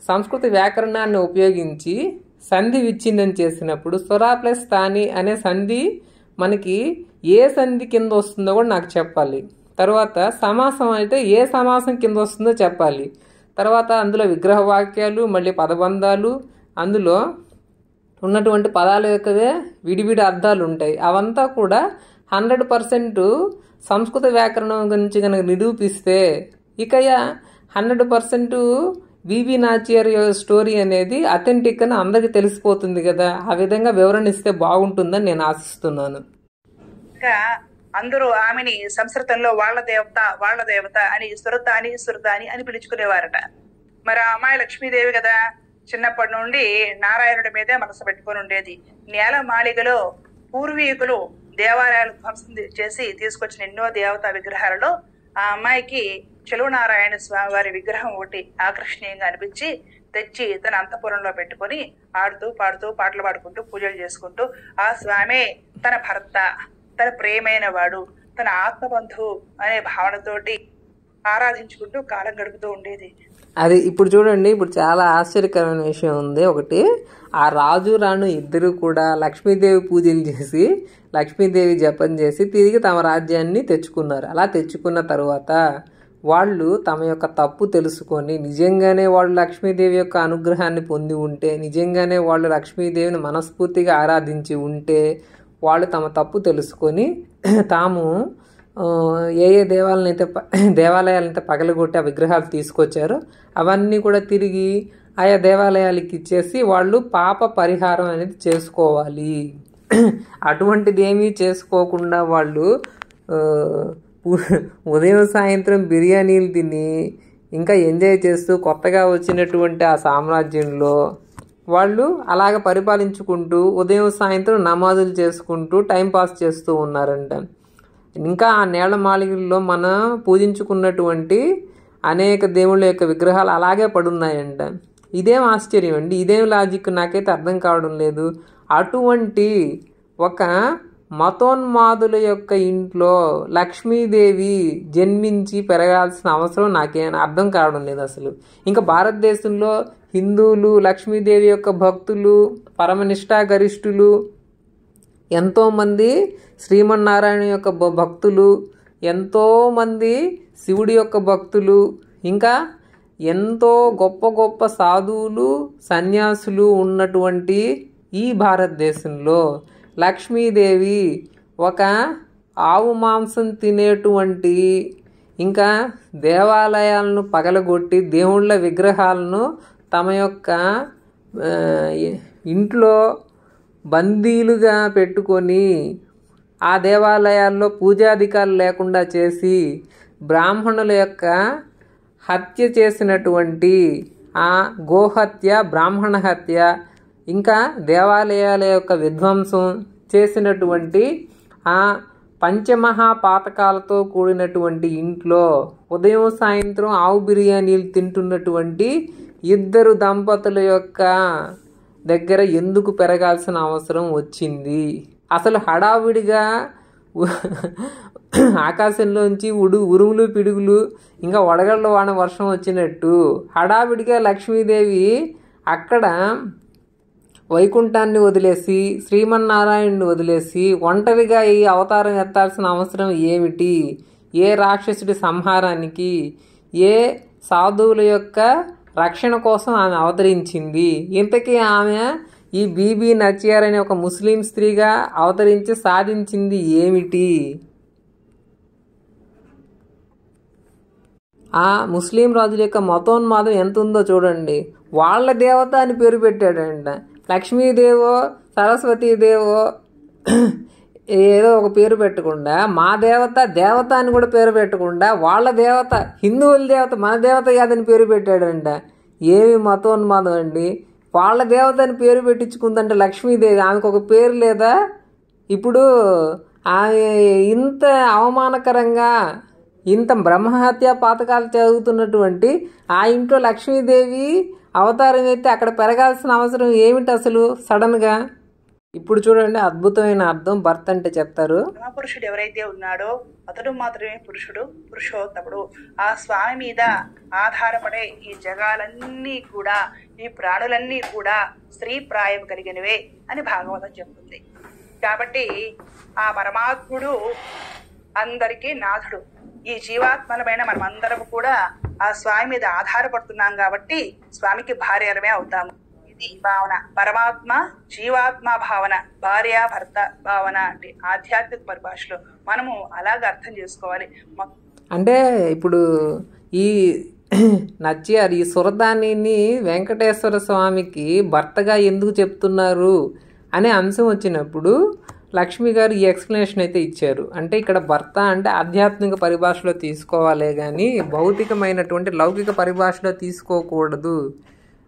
సంస్కృత వ్యాకరణాన్ని ఉపయోగించి సంధి విచ్ఛిన్నం చేసినప్పుడు సురా ప్లస్ తాని అనే సంధి మనకి ఏ సంధి కింద వస్తుందో కూడా నాకు చెప్పాలి తర్వాత సమాసం అయితే ఏ సమాసం కింద వస్తుందో చెప్పాలి తర్వాత అందులో విగ్రహ వాక్యాలు మళ్ళీ పదబంధాలు అందులో ఉన్నటువంటి పదాల యొక్కదే విడివిడి అర్థాలు ఉంటాయి అవంతా కూడా హండ్రెడ్ పర్సెంట్ సంస్కృత వ్యాకరణం గురించి కనుక నిరూపిస్తే ఇక hundred percent Bibi Nachiyar story అనేది అథెంటిక్ అని అందరికీ తెలిసిపోతుంది కదా ఆ విధంగా వివరణ ఇస్తే బాగుంటుందని నేను ఆశిస్తున్నాను ఇంకా అందరూ ఆమెని సంస్కృతంలో వాళ్ళ దేవత వాళ్ళ దేవత అని సురత అని సురత అని అని పిలుచుకునేవారట మరి ఆ అమ్మాయి లక్ష్మీదేవి కదా చిన్నప్పటి నుండి నారాయణుడి మీదే మనసు పెట్టుకొని ఉండేది నేల మాళిగలో పూర్వీకులు దేవాలయాలు ధ్వంసం చేసి తీసుకొచ్చిన ఎన్నో దేవత విగ్రహాలలో ఆ అమ్మాయికి నారాయణ స్వామి వారి విగ్రహం ఒకటి ఆకర్షణీయంగా అనిపించి తెచ్చి తన అంతఃపురంలో పెట్టుకొని ఆడుతూ పాడుతూ పాటలు పాడుకుంటూ పూజలు చేసుకుంటూ ఆ స్వామి తన భర్త తన ప్రేమైన వాడు తన ఆత్మబంధువు అనే భావనతోటి ఆరాధించుకుంటూ కాలం గడుపుతూ ఉండేది అది ఇప్పుడు చూడండి ఇప్పుడు చాలా ఆశ్చర్యకరమైన విషయం ఉంది ఒకటి ఆ రాజు రాణు ఇద్దరు కూడా లక్ష్మీదేవి పూజలు చేసి లక్ష్మీదేవి జపం చేసి తిరిగి తమ రాజ్యాన్ని తెచ్చుకున్నారు అలా తెచ్చుకున్న తర్వాత వాళ్ళు తమ యొక్క తప్పు తెలుసుకొని నిజంగానే వాళ్ళు లక్ష్మీదేవి యొక్క అనుగ్రహాన్ని పొంది ఉంటే నిజంగానే వాళ్ళు లక్ష్మీదేవిని మనస్ఫూర్తిగా ఆరాధించి ఉంటే వాళ్ళు తమ తప్పు తెలుసుకొని తాము ఏ ఏ దేవాలనైతే దేవాలయాలైతే పగలగొట్టి ఆ విగ్రహాలు తీసుకొచ్చారో అవన్నీ కూడా తిరిగి ఆయా దేవాలయాలకి ఇచ్చేసి వాళ్ళు పాప పరిహారం అనేది చేసుకోవాలి అటువంటిది ఏమీ చేసుకోకుండా వాళ్ళు ఉదయం సాయంత్రం బిర్యానీలు తిని ఇంకా ఎంజాయ్ చేస్తూ కొత్తగా వచ్చినటువంటి ఆ సామ్రాజ్యంలో వాళ్ళు అలాగ పరిపాలించుకుంటూ ఉదయం సాయంత్రం నమాజులు చేసుకుంటూ టైంపాస్ చేస్తూ ఉన్నారంట ఇంకా ఆ నేల మాలికల్లో మనం పూజించుకున్నటువంటి అనేక దేవుళ్ళ యొక్క విగ్రహాలు అలాగే పడున్నాయంట ఇదేం ఆశ్చర్యం అండి ఇదేం లాజిక్ నాకైతే అర్థం కావడం లేదు అటువంటి ఒక మతోన్మాదుల యొక్క ఇంట్లో లక్ష్మీదేవి జన్మించి పెరగాల్సిన అవసరం నాకేం అర్థం కావడం లేదు అసలు ఇంకా భారతదేశంలో హిందువులు లక్ష్మీదేవి యొక్క భక్తులు పరమనిష్టాగరిష్ఠులు ఎంతోమంది శ్రీమన్నారాయణ యొక్క భక్తులు ఎంతోమంది శివుడి యొక్క భక్తులు ఇంకా ఎంతో గొప్ప గొప్ప సాధువులు సన్యాసులు ఉన్నటువంటి ఈ భారతదేశంలో లక్ష్మీదేవి ఒక ఆవు మాంసం తినేటువంటి ఇంకా దేవాలయాలను పగలగొట్టి దేవుళ్ళ విగ్రహాలను తమ యొక్క ఇంట్లో బందీలుగా పెట్టుకొని ఆ దేవాలయాల్లో పూజాధికారులు లేకుండా చేసి బ్రాహ్మణుల యొక్క హత్య చేసినటువంటి ఆ గోహత్య బ్రాహ్మణ హత్య ఇంకా దేవాలయాల యొక్క విధ్వంసం చేసినటువంటి ఆ పంచమహాపాతకాలతో కూడినటువంటి ఇంట్లో ఉదయం సాయంత్రం ఆవు బిర్యానీలు తింటున్నటువంటి ఇద్దరు దంపతుల యొక్క దగ్గర ఎందుకు పెరగాల్సిన అవసరం వచ్చింది అసలు హడావిడిగా ఆకాశంలోంచి ఉడు ఉరుములు పిడుగులు ఇంకా వడగళ్ళ వాన వర్షం వచ్చినట్టు హడావిడిగా లక్ష్మీదేవి అక్కడ వైకుంఠాన్ని వదిలేసి శ్రీమన్నారాయణుని వదిలేసి ఒంటరిగా ఈ అవతారం ఎత్తాల్సిన అవసరం ఏమిటి ఏ రాక్షసుడి సంహారానికి ఏ సాధువుల యొక్క రక్షణ కోసం ఆమె అవతరించింది ఇంతకీ ఆమె ఈ బీబీ నచ్చియార్ అనే ఒక ముస్లిం స్త్రీగా అవతరించి సాధించింది ఏమిటి ఆ ముస్లిం రాజుల యొక్క మతోన్మాదం ఎంత ఉందో చూడండి వాళ్ళ దేవత అని పేరు పెట్టాడంట లక్ష్మీదేవో సరస్వతీదేవో ఏదో ఒక పేరు పెట్టకుండా మా దేవత దేవత అని కూడా పేరు పెట్టకుండా వాళ్ళ దేవత హిందువుల దేవత మన దేవత కాదని పేరు పెట్టాడంట ఏమి మతోన్మాదం అండి వాళ్ళ దేవత అని పేరు పెట్టించుకుందంటే లక్ష్మీదేవి ఆమెకు ఒక పేరు లేదా ఇప్పుడు ఆమె ఇంత అవమానకరంగా ఇంత బ్రహ్మహత్య పాతకాలు చదువుతున్నటువంటి ఆ ఇంట్లో లక్ష్మీదేవి అవతారం అయితే అక్కడ పెరగాల్సిన అవసరం ఏమిటి అసలు సడన్గా ఇప్పుడు చూడండి అద్భుతమైన అర్థం భర్త అంటే చెప్తారు పురుషుడు ఎవరైతే ఉన్నాడో అతడు మాత్రమే పురుషుడు పురుషోత్తముడు ఆ స్వామి మీద ఆధారపడే ఈ జగాలన్నీ కూడా ఈ ప్రాణులన్నీ కూడా స్త్రీ ప్రాయం కలిగినవే అని భాగవతం చెప్తుంది కాబట్టి ఆ పరమాత్ముడు అందరికీ నాథుడు ఈ జీవాత్మలమైన మనమందరం కూడా ఆ స్వామి మీద ఆధారపడుతున్నాం కాబట్టి స్వామికి భార్యలమే అవుతాము శక్తి భావన పరమాత్మ జీవాత్మ భావన భార్య భర్త భావన అంటే ఆధ్యాత్మిక పరిభాషలో మనము అలాగ అర్థం చేసుకోవాలి అంటే ఇప్పుడు ఈ నచ్చారు ఈ సురదానిని వెంకటేశ్వర స్వామికి భర్తగా ఎందుకు చెప్తున్నారు అనే అంశం వచ్చినప్పుడు లక్ష్మి గారు ఈ ఎక్స్ప్లెనేషన్ అయితే ఇచ్చారు అంటే ఇక్కడ భర్త అంటే ఆధ్యాత్మిక పరిభాషలో తీసుకోవాలే కానీ భౌతికమైనటువంటి లౌకిక పరిభాషలో తీసుకోకూడదు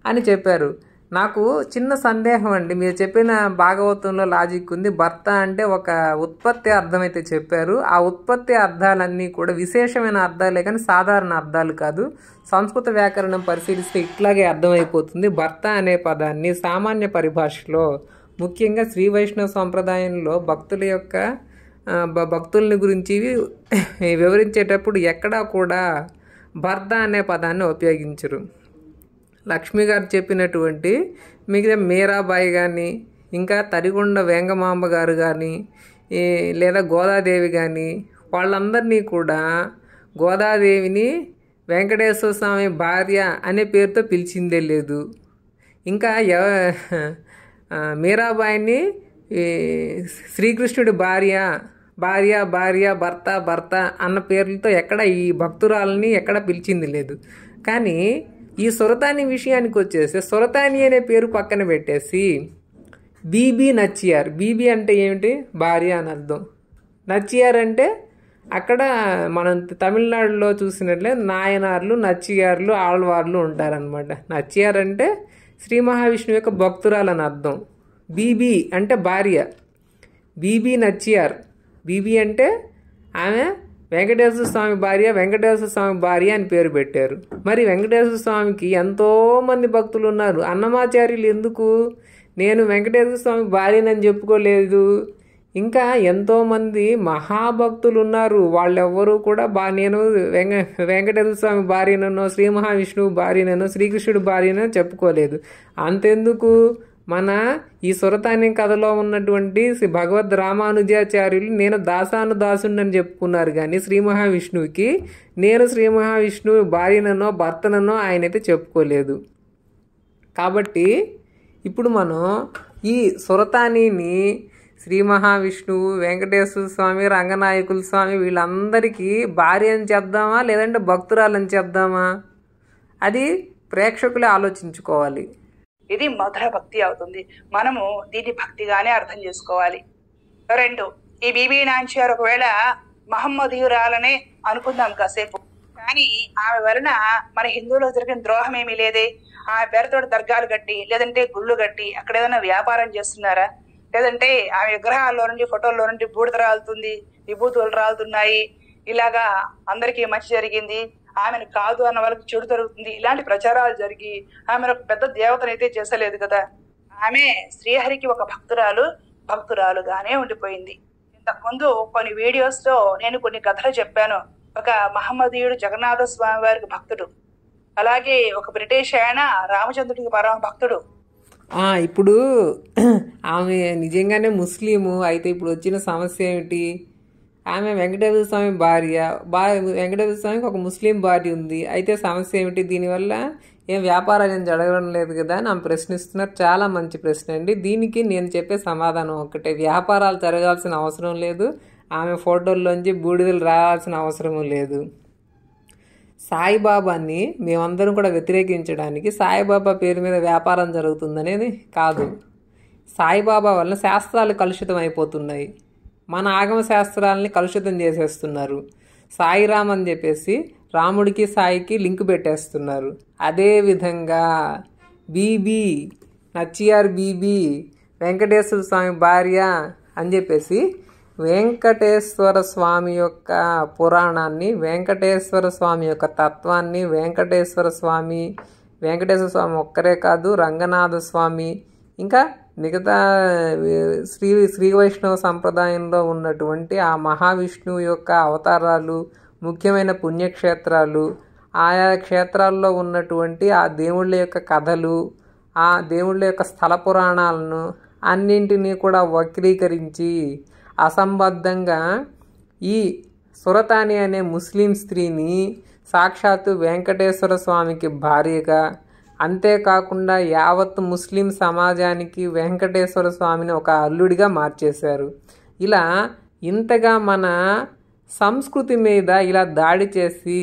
అని చెప్పారు నాకు చిన్న సందేహం అండి మీరు చెప్పిన భాగవతంలో లాజిక్ ఉంది భర్త అంటే ఒక ఉత్పత్తి అర్థమైతే చెప్పారు ఆ ఉత్పత్తి అర్థాలన్నీ కూడా విశేషమైన అర్థాలే కానీ సాధారణ అర్థాలు కాదు సంస్కృత వ్యాకరణం పరిశీలిస్తే ఇట్లాగే అర్థమైపోతుంది భర్త అనే పదాన్ని సామాన్య పరిభాషలో ముఖ్యంగా శ్రీ వైష్ణవ సంప్రదాయంలో భక్తుల యొక్క భక్తుల్ని గురించి వివరించేటప్పుడు ఎక్కడా కూడా భర్త అనే పదాన్ని ఉపయోగించరు లక్ష్మి గారు చెప్పినటువంటి మిగతా మీరాబాయి కానీ ఇంకా తరిగొండ వేంగమాంబ గారు కానీ లేదా గోదాదేవి కానీ వాళ్ళందరినీ కూడా గోదాదేవిని వెంకటేశ్వర స్వామి భార్య అనే పేరుతో పిలిచిందే లేదు ఇంకా ఎవ మీరాబాయిని శ్రీకృష్ణుడి భార్య భార్య భార్య భర్త భర్త అన్న పేర్లతో ఎక్కడ ఈ భక్తురాలని ఎక్కడ పిలిచింది లేదు కానీ ఈ సురతాని విషయానికి వచ్చేసి సురతాని అనే పేరు పక్కన పెట్టేసి బీబీ నచ్చియార్ బీబీ అంటే ఏమిటి భార్య అని అర్థం నచ్చియార్ అంటే అక్కడ మనం తమిళనాడులో చూసినట్లే నాయనార్లు నచ్చియార్లు ఆళ్వార్లు ఉంటారనమాట నచ్చియార్ అంటే శ్రీ మహావిష్ణువు యొక్క భక్తురాలని అర్థం బీబీ అంటే భార్య బీబీ నచ్చియార్ బీబీ అంటే ఆమె వెంకటేశ్వర స్వామి భార్య వెంకటేశ్వర స్వామి భార్య అని పేరు పెట్టారు మరి వెంకటేశ్వర స్వామికి ఎంతోమంది భక్తులు ఉన్నారు అన్నమాచార్యులు ఎందుకు నేను వెంకటేశ్వర స్వామి భార్యనని చెప్పుకోలేదు ఇంకా ఎంతోమంది మహాభక్తులు ఉన్నారు వాళ్ళెవ్వరూ కూడా బా నేను వెంక వెంకటేశ్వర స్వామి భార్యనో శ్రీ మహావిష్ణువు భార్యనో శ్రీకృష్ణుడు భార్యనో చెప్పుకోలేదు అంతెందుకు మన ఈ సురతాని కథలో ఉన్నటువంటి శ్రీ భగవద్ రామానుజాచార్యులు నేను దాసాను అని చెప్పుకున్నారు కానీ శ్రీ మహావిష్ణువుకి నేను శ్రీ మహావిష్ణువు భార్యననో భర్తననో ఆయనైతే చెప్పుకోలేదు కాబట్టి ఇప్పుడు మనం ఈ సురతానిని శ్రీ మహావిష్ణువు వెంకటేశ్వర స్వామి రంగనాయకుల స్వామి వీళ్ళందరికీ భార్య అని చేద్దామా లేదంటే భక్తురాలని చేద్దామా అది ప్రేక్షకులే ఆలోచించుకోవాలి ఇది మధుర భక్తి అవుతుంది మనము దీన్ని భక్తిగానే అర్థం చేసుకోవాలి రెండు ఈ బీబీ గారు ఒకవేళ మహమ్మదీయురాలనే అనుకుందాం కాసేపు కానీ ఆమె వలన మన హిందువులకు జరిగిన ద్రోహం ఏమీ లేదే ఆమె పేరుతోటి దర్గాలు కట్టి లేదంటే గుళ్ళు కట్టి అక్కడ ఏదైనా వ్యాపారం చేస్తున్నారా లేదంటే ఆమె విగ్రహాల్లో నుండి ఫోటోల్లో నుండి బూడిద రాలుతుంది విభూతులు రాలుతున్నాయి ఇలాగా అందరికీ మంచి జరిగింది ఆమెను కాదు అన్న వాళ్ళకి చెడు జరుగుతుంది ఇలాంటి ప్రచారాలు జరిగి ఆమె ఒక పెద్ద దేవతనైతే చేసలేదు కదా ఆమె శ్రీహరికి ఒక భక్తురాలు భక్తురాలుగానే ఉండిపోయింది ఇంతకుముందు కొన్ని లో నేను కొన్ని కథలు చెప్పాను ఒక మహమ్మదీయుడు జగన్నాథ స్వామి వారికి భక్తుడు అలాగే ఒక బ్రిటిష్ ఆయన రామచంద్రుడికి పరమ భక్తుడు ఇప్పుడు ఆమె నిజంగానే ముస్లిము అయితే ఇప్పుడు వచ్చిన సమస్య ఏమిటి ఆమె వెంకటేశ్వర స్వామి భార్య బా వెంకటేశ్వర స్వామికి ఒక ముస్లిం భార్య ఉంది అయితే సమస్య ఏమిటి దీనివల్ల ఏం వ్యాపారాలు ఏం జరగడం లేదు కదా అని ఆమె ప్రశ్నిస్తున్నారు చాలా మంచి ప్రశ్న అండి దీనికి నేను చెప్పే సమాధానం ఒకటే వ్యాపారాలు జరగాల్సిన అవసరం లేదు ఆమె ఫోటోల్లోంచి బూడిదలు రావాల్సిన అవసరం లేదు సాయిబాబాని మేమందరం కూడా వ్యతిరేకించడానికి సాయిబాబా పేరు మీద వ్యాపారం జరుగుతుందనేది కాదు సాయిబాబా వల్ల శాస్త్రాలు కలుషితం అయిపోతున్నాయి మన ఆగమ శాస్త్రాలని కలుషితం చేసేస్తున్నారు సాయిరామ్ అని చెప్పేసి రాముడికి సాయికి లింక్ పెట్టేస్తున్నారు అదేవిధంగా బీబీ నచ్చియార్ బీబీ వెంకటేశ్వర స్వామి భార్య అని చెప్పేసి వెంకటేశ్వర స్వామి యొక్క పురాణాన్ని వెంకటేశ్వర స్వామి యొక్క తత్వాన్ని వెంకటేశ్వర స్వామి వెంకటేశ్వర స్వామి ఒక్కరే కాదు రంగనాథ స్వామి ఇంకా మిగతా శ్రీ శ్రీ వైష్ణవ సంప్రదాయంలో ఉన్నటువంటి ఆ మహావిష్ణువు యొక్క అవతారాలు ముఖ్యమైన పుణ్యక్షేత్రాలు ఆయా క్షేత్రాల్లో ఉన్నటువంటి ఆ దేవుళ్ళ యొక్క కథలు ఆ దేవుళ్ళ యొక్క స్థల పురాణాలను అన్నింటినీ కూడా వక్రీకరించి అసంబద్ధంగా ఈ సురతాని అనే ముస్లిం స్త్రీని సాక్షాత్తు వెంకటేశ్వర స్వామికి భార్యగా అంతేకాకుండా యావత్ ముస్లిం సమాజానికి వెంకటేశ్వర స్వామిని ఒక అల్లుడిగా మార్చేశారు ఇలా ఇంతగా మన సంస్కృతి మీద ఇలా దాడి చేసి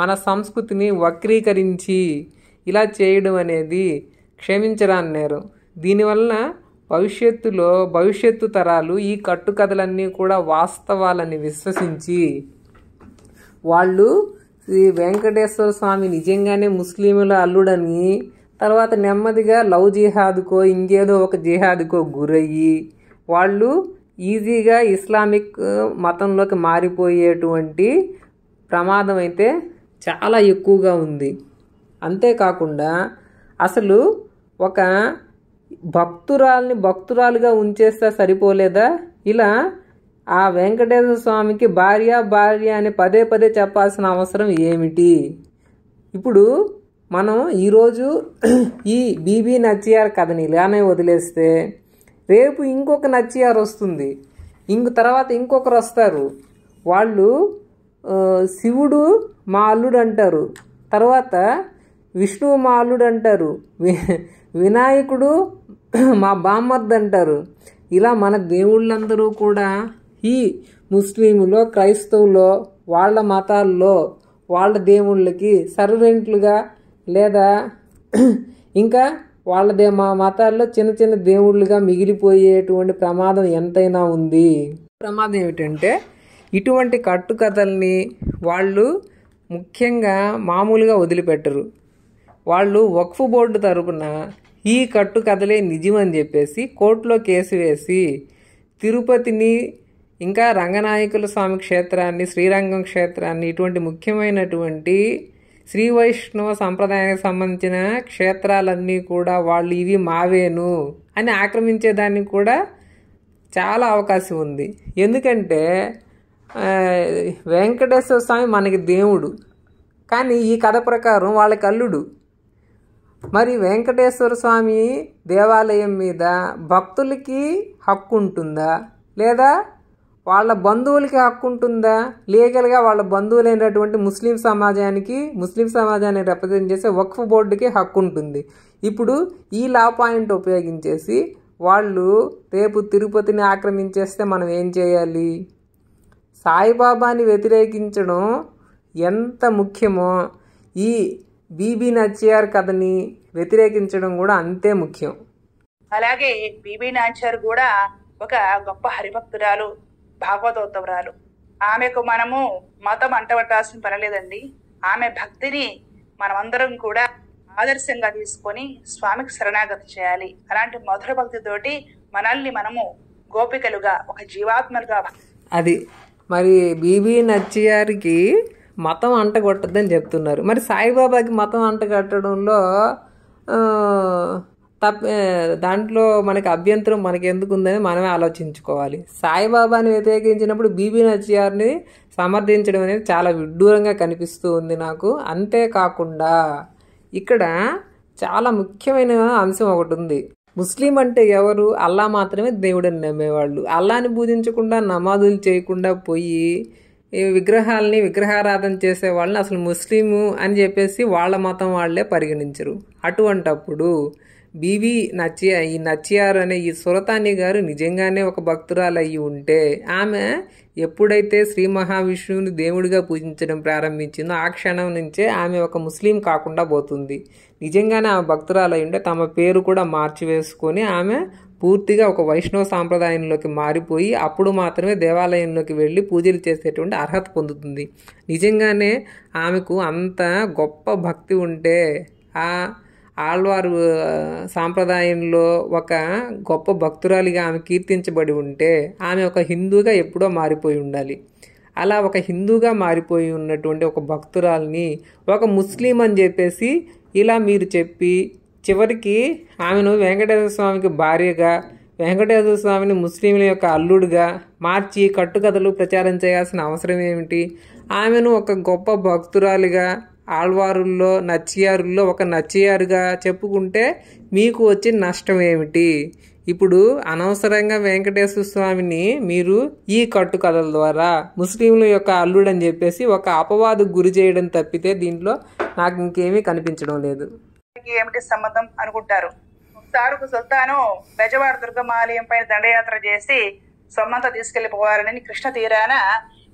మన సంస్కృతిని వక్రీకరించి ఇలా చేయడం అనేది క్షమించరాన్నారు దీనివల్ల భవిష్యత్తులో భవిష్యత్తు తరాలు ఈ కట్టుకథలన్నీ కూడా వాస్తవాలని విశ్వసించి వాళ్ళు శ్రీ వెంకటేశ్వర స్వామి నిజంగానే ముస్లింల అల్లుడని తర్వాత నెమ్మదిగా లవ్ జిహాద్కో ఇంకేదో ఒక జిహాద్కో గురయ్యి వాళ్ళు ఈజీగా ఇస్లామిక్ మతంలోకి మారిపోయేటువంటి ప్రమాదం అయితే చాలా ఎక్కువగా ఉంది అంతేకాకుండా అసలు ఒక భక్తురాల్ని భక్తురాలుగా ఉంచేస్తే సరిపోలేదా ఇలా ఆ వెంకటేశ్వర స్వామికి భార్య భార్య అని పదే పదే చెప్పాల్సిన అవసరం ఏమిటి ఇప్పుడు మనం ఈరోజు ఈ బీబీ నచ్చియార్ కథని ఇలానే వదిలేస్తే రేపు ఇంకొక నచ్చియార్ వస్తుంది ఇంక తర్వాత ఇంకొకరు వస్తారు వాళ్ళు శివుడు మా అల్లుడు అంటారు తర్వాత విష్ణువు మా అల్లుడు అంటారు వినాయకుడు మా బామ్మద్దు అంటారు ఇలా మన దేవుళ్ళందరూ కూడా ఈ ముస్లింలో క్రైస్తవులో వాళ్ళ మతాల్లో వాళ్ళ దేవుళ్ళకి సర్వెంట్లుగా లేదా ఇంకా వాళ్ళ దే మా మతాల్లో చిన్న చిన్న దేవుళ్ళుగా మిగిలిపోయేటువంటి ప్రమాదం ఎంతైనా ఉంది ప్రమాదం ఏమిటంటే ఇటువంటి కట్టుకథల్ని వాళ్ళు ముఖ్యంగా మామూలుగా వదిలిపెట్టరు వాళ్ళు వక్ఫ్ బోర్డు తరపున ఈ కట్టుకథలే నిజమని చెప్పేసి కోర్టులో కేసు వేసి తిరుపతిని ఇంకా రంగనాయకుల స్వామి క్షేత్రాన్ని శ్రీరంగం క్షేత్రాన్ని ఇటువంటి ముఖ్యమైనటువంటి శ్రీ వైష్ణవ సంప్రదాయానికి సంబంధించిన క్షేత్రాలన్నీ కూడా వాళ్ళు ఇవి మావేను అని ఆక్రమించేదానికి కూడా చాలా అవకాశం ఉంది ఎందుకంటే వెంకటేశ్వర స్వామి మనకి దేవుడు కానీ ఈ కథ ప్రకారం వాళ్ళకి అల్లుడు మరి వెంకటేశ్వర స్వామి దేవాలయం మీద భక్తులకి హక్కు ఉంటుందా లేదా వాళ్ళ బంధువులకి హక్కు ఉంటుందా లీగల్గా వాళ్ళ బంధువులైనటువంటి ముస్లిం సమాజానికి ముస్లిం సమాజాన్ని రిప్రజెంట్ చేసే వక్ఫ్ బోర్డుకి హక్కు ఉంటుంది ఇప్పుడు ఈ లా పాయింట్ ఉపయోగించేసి వాళ్ళు రేపు తిరుపతిని ఆక్రమించేస్తే మనం ఏం చేయాలి సాయిబాబాని వ్యతిరేకించడం ఎంత ముఖ్యమో ఈ బీబీ నచ్చియార్ కథని వ్యతిరేకించడం కూడా అంతే ముఖ్యం అలాగే బీబీ నాచ్యార్ కూడా ఒక గొప్ప హరిభక్తురాలు భాగవతోత్తవరాలు ఆమెకు మనము మతం అంటబట్టాల్సిన పనలేదండి ఆమె భక్తిని మనమందరం కూడా ఆదర్శంగా తీసుకొని స్వామికి శరణాగతి చేయాలి అలాంటి మధుర భక్తితోటి మనల్ని మనము గోపికలుగా ఒక జీవాత్మలుగా అది మరి బీబీ నచ్చియారికి మతం అంటగొట్టద్దని చెప్తున్నారు మరి సాయిబాబాకి మతం అంటగట్టడంలో తప్ప దాంట్లో మనకి అభ్యంతరం మనకి ఎందుకు ఉందని మనమే ఆలోచించుకోవాలి సాయిబాబాని వ్యతిరేకించినప్పుడు బీబీ నచ్చిఆర్ని సమర్థించడం అనేది చాలా విడ్డూరంగా కనిపిస్తూ ఉంది నాకు అంతేకాకుండా ఇక్కడ చాలా ముఖ్యమైన అంశం ఒకటి ఉంది ముస్లిం అంటే ఎవరు అల్లా మాత్రమే దేవుడని నమ్మేవాళ్ళు అల్లాని పూజించకుండా నమాజులు చేయకుండా పోయి విగ్రహాలని విగ్రహారాధన చేసే వాళ్ళని అసలు ముస్లిము అని చెప్పేసి వాళ్ళ మతం వాళ్ళే పరిగణించరు అటువంటప్పుడు బీవి నచ్చి ఈ నచ్చియారు అనే ఈ సురతాని గారు నిజంగానే ఒక భక్తురాలయ్యి ఉంటే ఆమె ఎప్పుడైతే శ్రీ మహావిష్ణువుని దేవుడిగా పూజించడం ప్రారంభించిందో ఆ క్షణం నుంచే ఆమె ఒక ముస్లిం కాకుండా పోతుంది నిజంగానే ఆమె భక్తురాలయ్యి ఉంటే తమ పేరు కూడా మార్చివేసుకొని ఆమె పూర్తిగా ఒక వైష్ణవ సాంప్రదాయంలోకి మారిపోయి అప్పుడు మాత్రమే దేవాలయంలోకి వెళ్ళి పూజలు చేసేటువంటి అర్హత పొందుతుంది నిజంగానే ఆమెకు అంత గొప్ప భక్తి ఉంటే ఆ ఆళ్వారు సాంప్రదాయంలో ఒక గొప్ప భక్తురాలిగా ఆమె కీర్తించబడి ఉంటే ఆమె ఒక హిందూగా ఎప్పుడో మారిపోయి ఉండాలి అలా ఒక హిందూగా మారిపోయి ఉన్నటువంటి ఒక భక్తురాలిని ఒక ముస్లిం అని చెప్పేసి ఇలా మీరు చెప్పి చివరికి ఆమెను వెంకటేశ్వర స్వామికి భార్యగా వెంకటేశ్వర స్వామిని ముస్లింల యొక్క అల్లుడుగా మార్చి కట్టుకథలు ప్రచారం చేయాల్సిన అవసరం ఏమిటి ఆమెను ఒక గొప్ప భక్తురాలిగా ఆళ్వారుల్లో నచ్చియారుల్లో ఒక నచ్చియారుగా చెప్పుకుంటే మీకు వచ్చిన నష్టం ఏమిటి ఇప్పుడు అనవసరంగా వెంకటేశ్వర స్వామిని మీరు ఈ కట్టుకథల ద్వారా ముస్లింల యొక్క అల్లుడు అని చెప్పేసి ఒక అపవాదు గురి చేయడం తప్పితే దీంట్లో నాకు ఇంకేమీ కనిపించడం లేదు ఏమిటి సంబంధం అనుకుంటారు తారుకు సుల్తాను బెజవాడ ఆలయం పైన దండయాత్ర చేసి సొమ్మంత తీసుకెళ్లిపోవాలని కృష్ణ తీరాన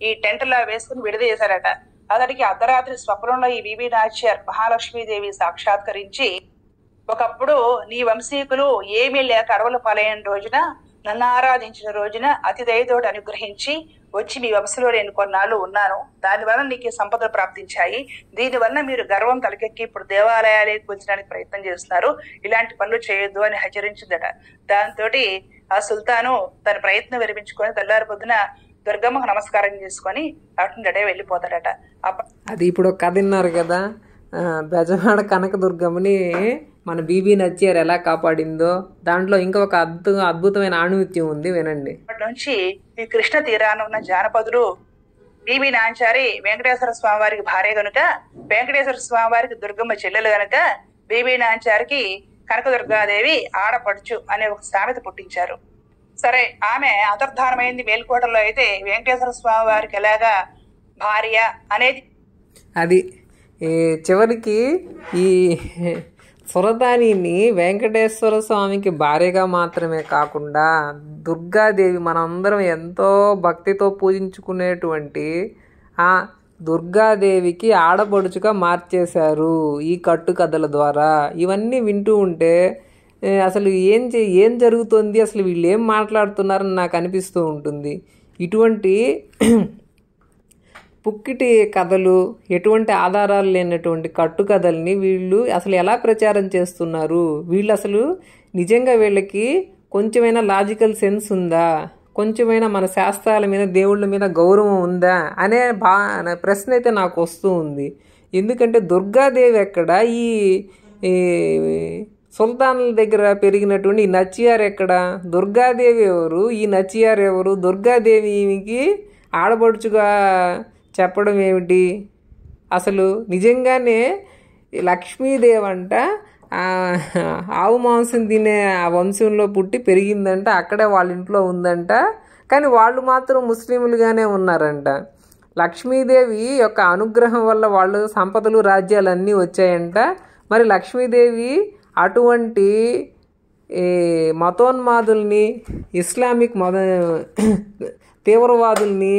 ఈ టెంట్లో వేసుకుని విడదీశారట అతడికి అర్ధరాత్రి స్వప్నంలో ఈ వివి నాచ్యర్ మహాలక్ష్మీదేవి సాక్షాత్కరించి ఒకప్పుడు నీ వంశీకులు ఏమీ లేక అడవులు పాలైన రోజున నన్ను ఆరాధించిన రోజున అతి దయతోటి అనుగ్రహించి వచ్చి మీ వంశంలో నేను కొన్నాళ్ళు ఉన్నాను దానివల్ల నీకు సంపదలు ప్రాప్తించాయి దీనివల్ల మీరు గర్వం తలకెక్కి ఇప్పుడు దేవాలయాలే కూల్చడానికి ప్రయత్నం చేస్తున్నారు ఇలాంటి పనులు చేయొద్దు అని హెచ్చరించిందట దాంతో ఆ సుల్తాను తన ప్రయత్నం విరమించుకొని తెల్లారి పొద్దున దుర్గమ్మకు నమస్కారం చేసుకొని అటుండడే వెళ్ళిపోతాడట అది ఇప్పుడు కథ విన్నారు కదా బెజవాడ కనక దుర్గమ్మని మన బీబీ నచ్చారు ఎలా కాపాడిందో దాంట్లో ఇంకా ఒక అద్భుత అద్భుతమైన ఆణిముత్యం ఉంది వినండి అప్పటి నుంచి ఈ కృష్ణ తీరాన ఉన్న జానపదులు బీబీ నాంచారి వెంకటేశ్వర స్వామి వారికి భార్య గనుక వెంకటేశ్వర స్వామి వారికి దుర్గమ్మ చెల్లెలు గనుక బీబీ నాంచారికి కనకదుర్గాదేవి ఆడపడుచు అనే ఒక సామెత పుట్టించారు సరే ఆమె అంతర్ధానమైంది మేల్కోటలో అయితే వెంకటేశ్వర స్వామి వారికి ఎలాగా భార్య అనేది అది చివరికి ఈ సురదానిని వెంకటేశ్వర స్వామికి భార్యగా మాత్రమే కాకుండా దుర్గాదేవి మనందరం ఎంతో భక్తితో పూజించుకునేటువంటి ఆ దుర్గాదేవికి ఆడపడుచుగా మార్చేశారు ఈ కట్టు కథల ద్వారా ఇవన్నీ వింటూ ఉంటే అసలు ఏం ఏం జరుగుతుంది అసలు వీళ్ళు ఏం మాట్లాడుతున్నారని నాకు అనిపిస్తూ ఉంటుంది ఇటువంటి పుక్కిటి కథలు ఎటువంటి ఆధారాలు లేనటువంటి కట్టుకథల్ని వీళ్ళు అసలు ఎలా ప్రచారం చేస్తున్నారు వీళ్ళు అసలు నిజంగా వీళ్ళకి కొంచెమైనా లాజికల్ సెన్స్ ఉందా కొంచెమైనా మన శాస్త్రాల మీద దేవుళ్ళ మీద గౌరవం ఉందా అనే బా ప్రశ్న అయితే నాకు వస్తూ ఉంది ఎందుకంటే దుర్గాదేవి ఎక్కడ ఈ సుల్తానుల దగ్గర పెరిగినటువంటి ఈ నచ్చియారు ఎక్కడ దుర్గాదేవి ఎవరు ఈ నచ్చియారు ఎవరు దుర్గాదేవికి ఆడబడుచుగా చెప్పడం ఏమిటి అసలు నిజంగానే లక్ష్మీదేవి అంట ఆవు మాంసం తినే ఆ వంశంలో పుట్టి పెరిగిందంట అక్కడే వాళ్ళ ఇంట్లో ఉందంట కానీ వాళ్ళు మాత్రం ముస్లింలుగానే ఉన్నారంట లక్ష్మీదేవి యొక్క అనుగ్రహం వల్ల వాళ్ళు సంపదలు రాజ్యాలన్నీ వచ్చాయంట మరి లక్ష్మీదేవి అటువంటి మతోన్మాదుల్ని ఇస్లామిక్ మత తీవ్రవాదుల్ని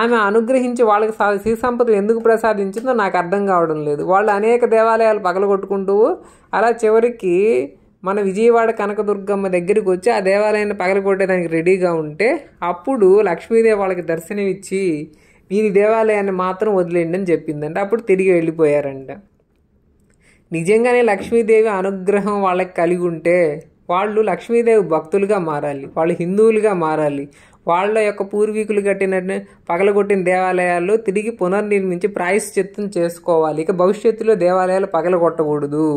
ఆమె అనుగ్రహించి వాళ్ళకి శ్రీ సంపదలు ఎందుకు ప్రసాదించిందో నాకు అర్థం కావడం లేదు వాళ్ళు అనేక దేవాలయాలు పగలగొట్టుకుంటూ అలా చివరికి మన విజయవాడ కనకదుర్గమ్మ దగ్గరికి వచ్చి ఆ దేవాలయాన్ని పగలగొట్టేదానికి రెడీగా ఉంటే అప్పుడు లక్ష్మీదేవి వాళ్ళకి దర్శనమిచ్చి మీరు దేవాలయాన్ని మాత్రం వదిలేయండి అని చెప్పిందంటే అప్పుడు తిరిగి వెళ్ళిపోయారంట నిజంగానే లక్ష్మీదేవి అనుగ్రహం వాళ్ళకి కలిగి ఉంటే వాళ్ళు లక్ష్మీదేవి భక్తులుగా మారాలి వాళ్ళు హిందువులుగా మారాలి వాళ్ళ యొక్క పూర్వీకులు కట్టిన పగలగొట్టిన దేవాలయాల్లో తిరిగి పునర్నిర్మించి ప్రాయశ్చిత్తం చేసుకోవాలి ఇక భవిష్యత్తులో దేవాలయాలు పగలగొట్టకూడదు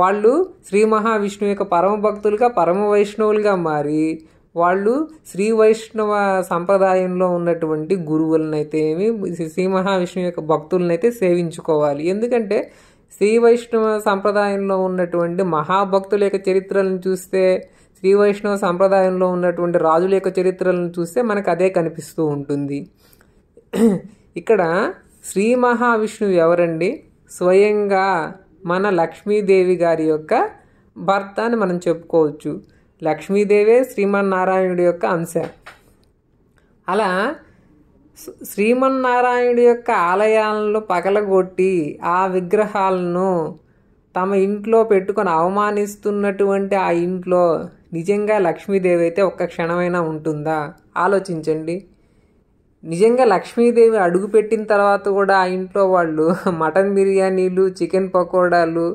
వాళ్ళు శ్రీ మహావిష్ణువు యొక్క పరమ భక్తులుగా పరమ వైష్ణవులుగా మారి వాళ్ళు శ్రీ వైష్ణవ సంప్రదాయంలో ఉన్నటువంటి ఏమి శ్రీ మహావిష్ణువు యొక్క భక్తులనైతే సేవించుకోవాలి ఎందుకంటే శ్రీ వైష్ణవ సంప్రదాయంలో ఉన్నటువంటి మహాభక్తుల యొక్క చరిత్రలను చూస్తే శ్రీ వైష్ణవ సంప్రదాయంలో ఉన్నటువంటి రాజుల యొక్క చరిత్రలను చూస్తే మనకు అదే కనిపిస్తూ ఉంటుంది ఇక్కడ శ్రీ మహావిష్ణువు ఎవరండి స్వయంగా మన లక్ష్మీదేవి గారి యొక్క భర్త అని మనం చెప్పుకోవచ్చు లక్ష్మీదేవే శ్రీమన్నారాయణుడి యొక్క అంశ అలా శ్రీమన్నారాయణుడి యొక్క ఆలయాలను పగలగొట్టి ఆ విగ్రహాలను తమ ఇంట్లో పెట్టుకొని అవమానిస్తున్నటువంటి ఆ ఇంట్లో నిజంగా లక్ష్మీదేవి అయితే ఒక్క క్షణమైనా ఉంటుందా ఆలోచించండి నిజంగా లక్ష్మీదేవి అడుగుపెట్టిన తర్వాత కూడా ఆ ఇంట్లో వాళ్ళు మటన్ బిర్యానీలు చికెన్ పకోడాలు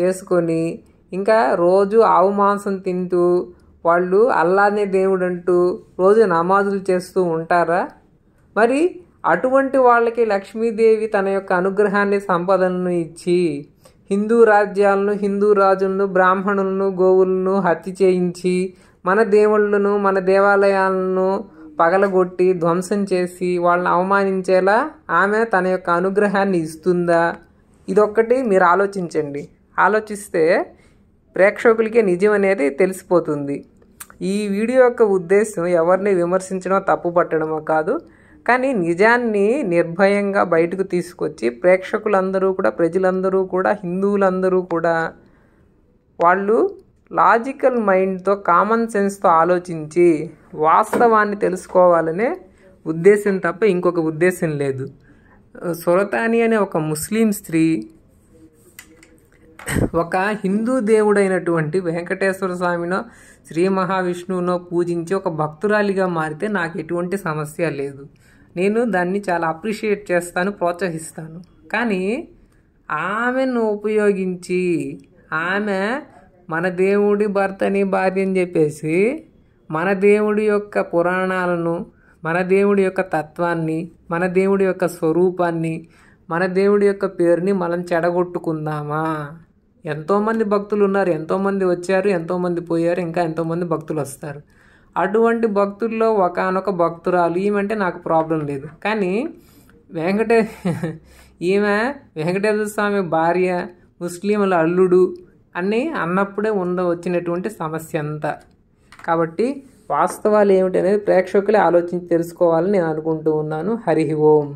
చేసుకొని ఇంకా రోజు ఆవు మాంసం తింటూ వాళ్ళు అల్లానే దేవుడు అంటూ రోజు నమాజులు చేస్తూ ఉంటారా మరి అటువంటి వాళ్ళకి లక్ష్మీదేవి తన యొక్క అనుగ్రహాన్ని సంపదలను ఇచ్చి హిందూ రాజ్యాలను హిందూ రాజులను బ్రాహ్మణులను గోవులను హత్య చేయించి మన దేవుళ్ళను మన దేవాలయాలను పగలగొట్టి ధ్వంసం చేసి వాళ్ళని అవమానించేలా ఆమె తన యొక్క అనుగ్రహాన్ని ఇస్తుందా ఇదొక్కటి మీరు ఆలోచించండి ఆలోచిస్తే ప్రేక్షకులకే నిజం అనేది తెలిసిపోతుంది ఈ వీడియో యొక్క ఉద్దేశం ఎవరిని విమర్శించడం తప్పు పట్టడమో కాదు కానీ నిజాన్ని నిర్భయంగా బయటకు తీసుకొచ్చి ప్రేక్షకులందరూ కూడా ప్రజలందరూ కూడా హిందువులందరూ కూడా వాళ్ళు లాజికల్ మైండ్తో కామన్ సెన్స్తో ఆలోచించి వాస్తవాన్ని తెలుసుకోవాలనే ఉద్దేశం తప్ప ఇంకొక ఉద్దేశం లేదు సురతాని అనే ఒక ముస్లిం స్త్రీ ఒక హిందూ దేవుడైనటువంటి వెంకటేశ్వర స్వామినో శ్రీ మహావిష్ణువునో పూజించి ఒక భక్తురాలిగా మారితే నాకు ఎటువంటి సమస్య లేదు నేను దాన్ని చాలా అప్రిషియేట్ చేస్తాను ప్రోత్సహిస్తాను కానీ ఆమెను ఉపయోగించి ఆమె మన దేవుడి భర్తని భార్య అని చెప్పేసి మన దేవుడి యొక్క పురాణాలను మన దేవుడి యొక్క తత్వాన్ని మన దేవుడి యొక్క స్వరూపాన్ని మన దేవుడి యొక్క పేరుని మనం చెడగొట్టుకుందామా ఎంతోమంది భక్తులు ఉన్నారు ఎంతోమంది వచ్చారు ఎంతోమంది పోయారు ఇంకా ఎంతోమంది భక్తులు వస్తారు అటువంటి భక్తుల్లో ఒకనొక భక్తురాలు ఈమెంటే నాకు ప్రాబ్లం లేదు కానీ వెంకటే ఈమె వెంకటేశ్వర స్వామి భార్య ముస్లింల అల్లుడు అని అన్నప్పుడే ఉండ వచ్చినటువంటి సమస్య అంతా కాబట్టి వాస్తవాలు ఏమిటి అనేది ప్రేక్షకులే ఆలోచించి తెలుసుకోవాలని నేను అనుకుంటూ ఉన్నాను హరి ఓం